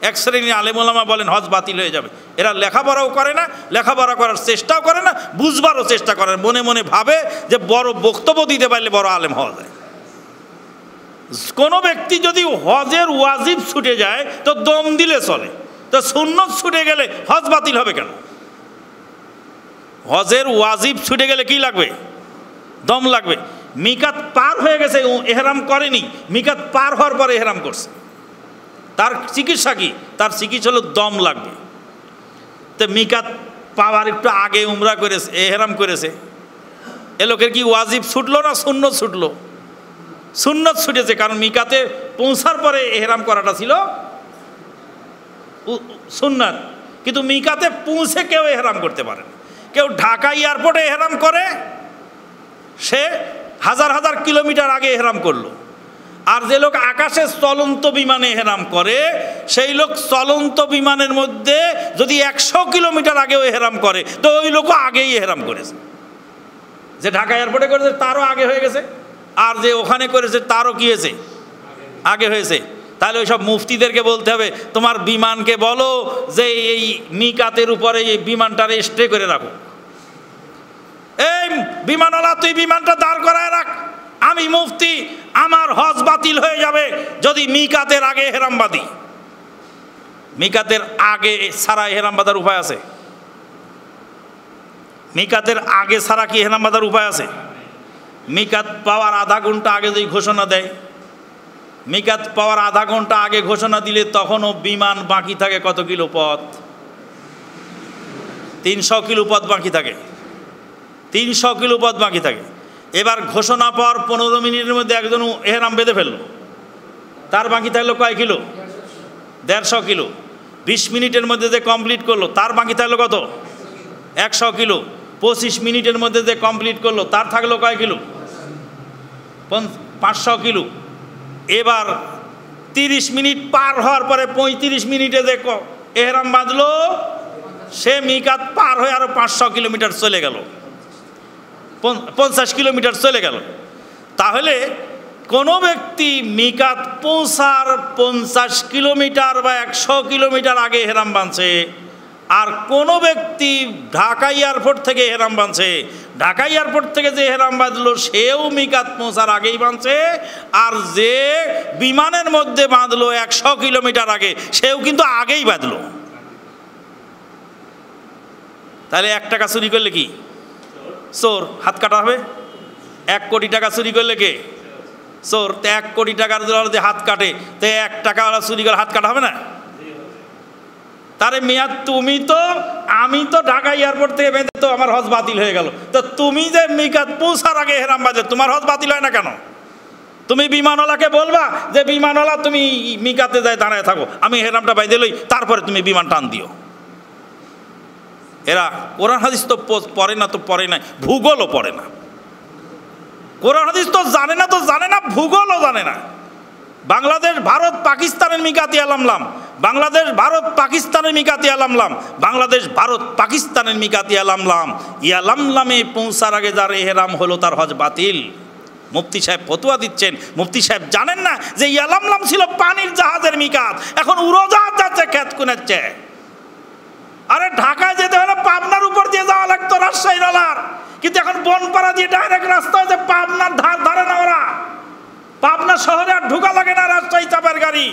এক শ্রেণী আলেমুলামা বলেন হজ বাতিল হয়ে যাবে এরা লেখাপড়াও করে না লেখাপড়া করার চেষ্টাও করে না বুঝবারও চেষ্টা করে মনে মনে ভাবে যে বড় বক্তব্য দিতে পারলে বড় আলেম হওয়া যায় কোনো ব্যক্তি যদি হজের ওয়াজিব ছুটে যায় তো দম দিলে চলে তো সুন্নত ছুটে গেলে হজ বাতিল হবে কেন হজের ওয়াজিব ছুটে গেলে কি লাগবে দম লাগবে মিকাত পার হয়ে গেছে এহরাম করেনি মিকাত পার হওয়ার পরে এহরাম করছে তার চিকিৎসা কি তার চিকিৎসা হলো দম লাগবে তো মিকাত পাওয়ার একটু আগে উমরা করেছে এহরাম করেছে এ লোকের কি ওয়াজিব ছুটলো না শূন্য ছুটলো শূন্য ছুটেছে কারণ মিকাতে পৌঁছার পরে এহরাম করাটা ছিল শূন্য কিন্তু মিকাতে পৌঁছে কেউ এহরাম করতে পারে না কেউ ঢাকা এয়ারপোর্টে হেরাম করে সে হাজার হাজার কিলোমিটার আগে হেরাম করলো আর যে লোক আকাশে চলন্ত বিমানে হেরাম করে সেই লোক চলন্ত বিমানের মধ্যে যদি একশো কিলোমিটার আগেও হেরাম করে তো ওই লোকও আগেই হেরাম করেছে যে ঢাকা এয়ারপোর্টে করেছে তারও আগে হয়ে গেছে আর যে ওখানে করেছে তারও কি হয়েছে আগে হয়েছে তাহলে ওইসব মুফতিদেরকে বলতে হবে তোমার বিমানকে বলো যে এই মিকাতের উপরে এই বিমানটার স্টে করে রাখো এই বিমানওয়ালা তুই বিমানটা দাঁড় করায় রাখ আমি মুফতি আমার হজ বাতিল হয়ে যাবে যদি মিকাতের আগে হেরামবাদী মিকাতের আগে ছাড়া হেরামবাদার উপায় আছে মিকাতের আগে ছাড়া কি হেরামবাদার উপায় আছে মিকাত পাওয়ার আধা ঘন্টা আগে যদি ঘোষণা দেয় মিকাত পাওয়ার আধা ঘন্টা আগে ঘোষণা দিলে তখনও বিমান বাকি থাকে কত কিলো পথ তিনশো কিলো পথ বাকি থাকে তিনশো কিলো পথ বাকি থাকে এবার ঘোষণা পাওয়ার পনেরো মিনিটের মধ্যে একজন এহেরাম বেঁধে ফেললো তার বাকি থাকলো কয় কিলো দেড়শো কিলো বিশ মিনিটের মধ্যে যে কমপ্লিট করলো তার বাকি থাকলো কত একশো কিলো পঁচিশ মিনিটের মধ্যে যে কমপ্লিট করলো তার থাকলো কয় কিলো পাঁচশো কিলো এবার তিরিশ মিনিট পার হওয়ার পরে পঁয়ত্রিশ মিনিটে দেখো এহরাম বাঁধলো সে মিকাত পার হয়ে আরও পাঁচশো কিলোমিটার চলে গেল পঞ্চাশ কিলোমিটার চলে গেল তাহলে কোনো ব্যক্তি মিকাত পৌঁছার পঞ্চাশ কিলোমিটার বা একশো কিলোমিটার আগে হেরাম বাঁধছে আর কোনো ব্যক্তি ঢাকা এয়ারপোর্ট থেকে হেরাম বাঁধছে ঢাকা এয়ারপোর্ট থেকে যে হেরাম বাঁধলো সেও মিকাত পৌঁছার আগেই বাঁধছে আর যে বিমানের মধ্যে বাঁধলো একশো কিলোমিটার আগে সেও কিন্তু আগেই বাঁধলো তাহলে এক টাকা চুরি করলে কি চোর হাত কাটা হবে এক কোটি টাকা চুরি করলে কে চোর তো এক কোটি টাকার হাত কাটে তো এক টাকা চুরি করে হাত কাটা হবে না তারে মেয়াদ তুমি তো আমি তো ঢাকা এয়ারপোর্ট থেকে বেঁধে তো আমার হজ বাতিল হয়ে গেল তো তুমি যে মিকাত পৌঁছার আগে হেরাম বাজে তোমার হজ বাতিল হয় না কেন তুমি বিমানওয়ালাকে বলবা যে বিমানওয়ালা তুমি মিকাতে যায় দাঁড়ায় থাকো আমি হেরামটা বাইদে লই তারপরে তুমি বিমান টান দিও এরা কোরআন হাদিস তো পড়ে না তো পড়ে না ভূগোলও পড়ে না কোরআন হাদিস তো জানে না তো জানে না ভূগোলও জানে না বাংলাদেশ ভারত পাকিস্তানের মিকাতি আলামলাম বাংলাদেশ ভারত পাকিস্তানের মিকাতে আলামলাম বাংলাদেশ ভারত পাকিস্তানের মিকাতে আলামলাম ইয়ালামলামে পৌঁছার আগে যার এহেরাম হলো তার হজ বাতিল মুফতি সাহেব ফতুয়া দিচ্ছেন মুফতি সাহেব জানেন না যে ইয়ালামলাম ছিল পানির জাহাজের মিকাত এখন উড়োজাহাজ যাচ্ছে খ্যাত কুনাচ্ছে আরে ঢাকায় যেতে হলে পাবনার উপর দিয়ে যাওয়া লাগতো রাজশাহী রলার কিন্তু এখন বনপাড়া দিয়ে ডাইরেক্ট রাস্তা হয়েছে পাবনার ধার ধারে না ওরা পাবনা শহরে আর ঢুকা লাগে না রাজশাহী চাপের গাড়ি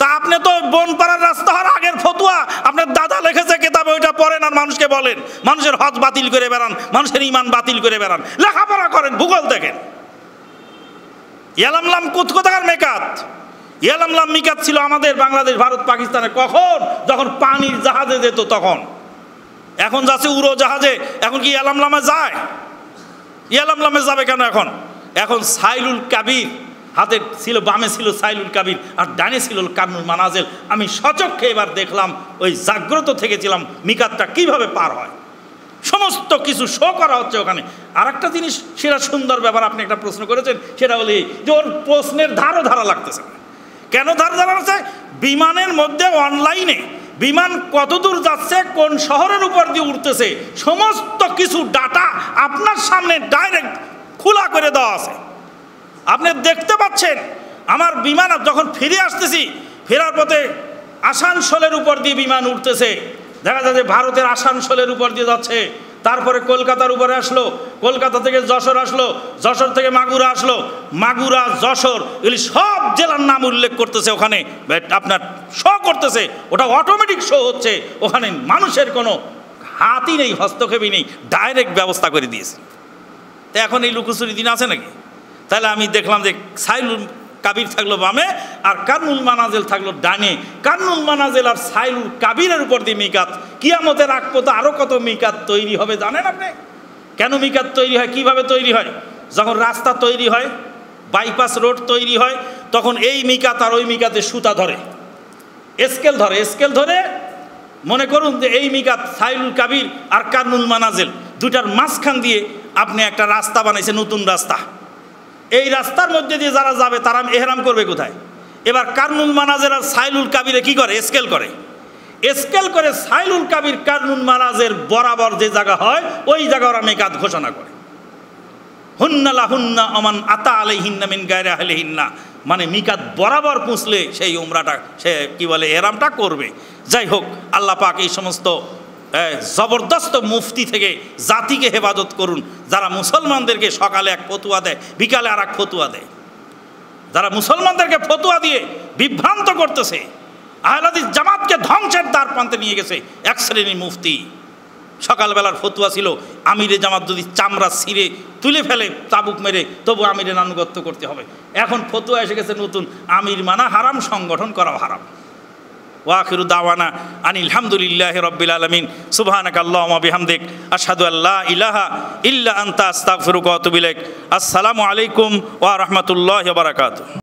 তা আপনি তো পাড়ার রাস্তা হওয়ার আগের ফতুয়া আপনার দাদা লেখেছে কেতাবে ওইটা পড়েন আর মানুষকে বলেন মানুষের হজ বাতিল করে বেড়ান মানুষের ইমান বাতিল করে বেড়ান লেখাপড়া করেন ভূগোল দেখেন ইয়ালামলাম কুতকোথাকার মেকাত ইয়ালামলাম মিকাত ছিল আমাদের বাংলাদেশ ভারত পাকিস্তানে কখন যখন পানির জাহাজে যেত তখন এখন যাচ্ছে উড়ো জাহাজে এখন কি ইয়ালামলামে যায় ইয়ালামলামে যাবে কেন এখন এখন সাইলুল কাবির হাতে ছিল বামে ছিল সাইলুল কাবির আর ডানে ছিল কারনুল মানাজেল আমি সচক্ষে এবার দেখলাম ওই জাগ্রত থেকেছিলাম মিকাতটা কিভাবে পার হয় সমস্ত কিছু শো করা হচ্ছে ওখানে আর একটা জিনিস সেটা সুন্দর ব্যাপার আপনি একটা প্রশ্ন করেছেন সেটা হলে যে ওর প্রশ্নের ধারও ধারা লাগতেছে না কেন ধার ধারা লাগছে বিমানের মধ্যে অনলাইনে বিমান কতদূর যাচ্ছে কোন শহরের উপর দিয়ে উঠতেছে সমস্ত কিছু ডাটা আপনার সামনে ডাইরেক্ট খোলা করে দেওয়া আছে আপনি দেখতে পাচ্ছেন আমার বিমান যখন ফিরে আসতেছি ফেরার পথে আসানসোলের উপর দিয়ে বিমান উঠতেছে দেখা যাচ্ছে ভারতের আসানসোলের উপর দিয়ে যাচ্ছে তারপরে কলকাতার উপরে আসলো কলকাতা থেকে যশোর আসলো যশোর থেকে মাগুরা আসলো মাগুরা যশোর এগুলি সব জেলার নাম উল্লেখ করতেছে ওখানে আপনার শো করতেছে ওটা অটোমেটিক শো হচ্ছে ওখানে মানুষের কোনো হাতই নেই হস্তক্ষেপই নেই ডাইরেক্ট ব্যবস্থা করে দিয়েছে তো এখন এই লুকুচুরি দিন আছে নাকি তাহলে আমি দেখলাম যে সাইলুল কাবির থাকলো বামে আর কানুল মানাজেল থাকলো ডানে কান্নুল মানাজেল আর সাইলুল কাবিরের উপর দিয়ে মিকাত কিয়ামতের আগ পথে আরও কত মিকাত তৈরি হবে জানেন আপনি কেন মিকাত তৈরি হয় কিভাবে তৈরি হয় যখন রাস্তা তৈরি হয় বাইপাস রোড তৈরি হয় তখন এই মিকাত আর ওই মিকাতে সুতা ধরে স্কেল ধরে স্কেল ধরে মনে করুন যে এই মিকাত সাইলুল কাবির আর কানুল মানাজেল দুটার মাঝখান দিয়ে আপনি একটা রাস্তা বানাইছে নতুন রাস্তা এই রাস্তার মধ্যে দিয়ে যারা যাবে তারা এহরাম করবে কোথায় এবার কার্নুন মানাজের আর সাইলুল কাবিরে কি করে স্কেল করে স্কেল করে সাইলুল কাবির কার্নুন মানাজের বরাবর যে জায়গা হয় ওই জায়গা ওরা মেকাত ঘোষণা করে হুন্নালা হুন্না অমান আতা আলহিন্না মিন গায়রা হিন্না মানে মিকাত বরাবর পুঁছলে সেই উমরাটা সে কি বলে এরামটা করবে যাই হোক আল্লাহ পাক এই সমস্ত জবরদস্ত মুফতি থেকে জাতিকে হেফাজত করুন যারা মুসলমানদেরকে সকালে এক ফতুয়া দেয় বিকালে আর এক ফতুয়া দেয় যারা মুসলমানদেরকে ফতুয়া দিয়ে বিভ্রান্ত করতেছে আহলাদিস জামাতকে ধ্বংসের দ্বার প্রান্তে নিয়ে গেছে এক শ্রেণীর মুফতি সকালবেলার ফতুয়া ছিল আমিরে জামাত যদি চামড়া ছিঁড়ে তুলে ফেলে তাবুক মেরে তবু আমিরে আনুগত্য করতে হবে এখন ফতুয়া এসে গেছে নতুন আমির মানা হারাম সংগঠন করা হারাম ওয়াখির দাওয়ানা আনিল হামদুলিল্লাহ রব্বিল আলমিন সুবাহানাক আল্লাহ বিহামদিক আসাদু আল্লাহ ইলাহা ইল্লা আন্তা আস্তাক ফিরুক আসসালামু আলাইকুম ওয়া রহমতুল্লাহ বারাকাত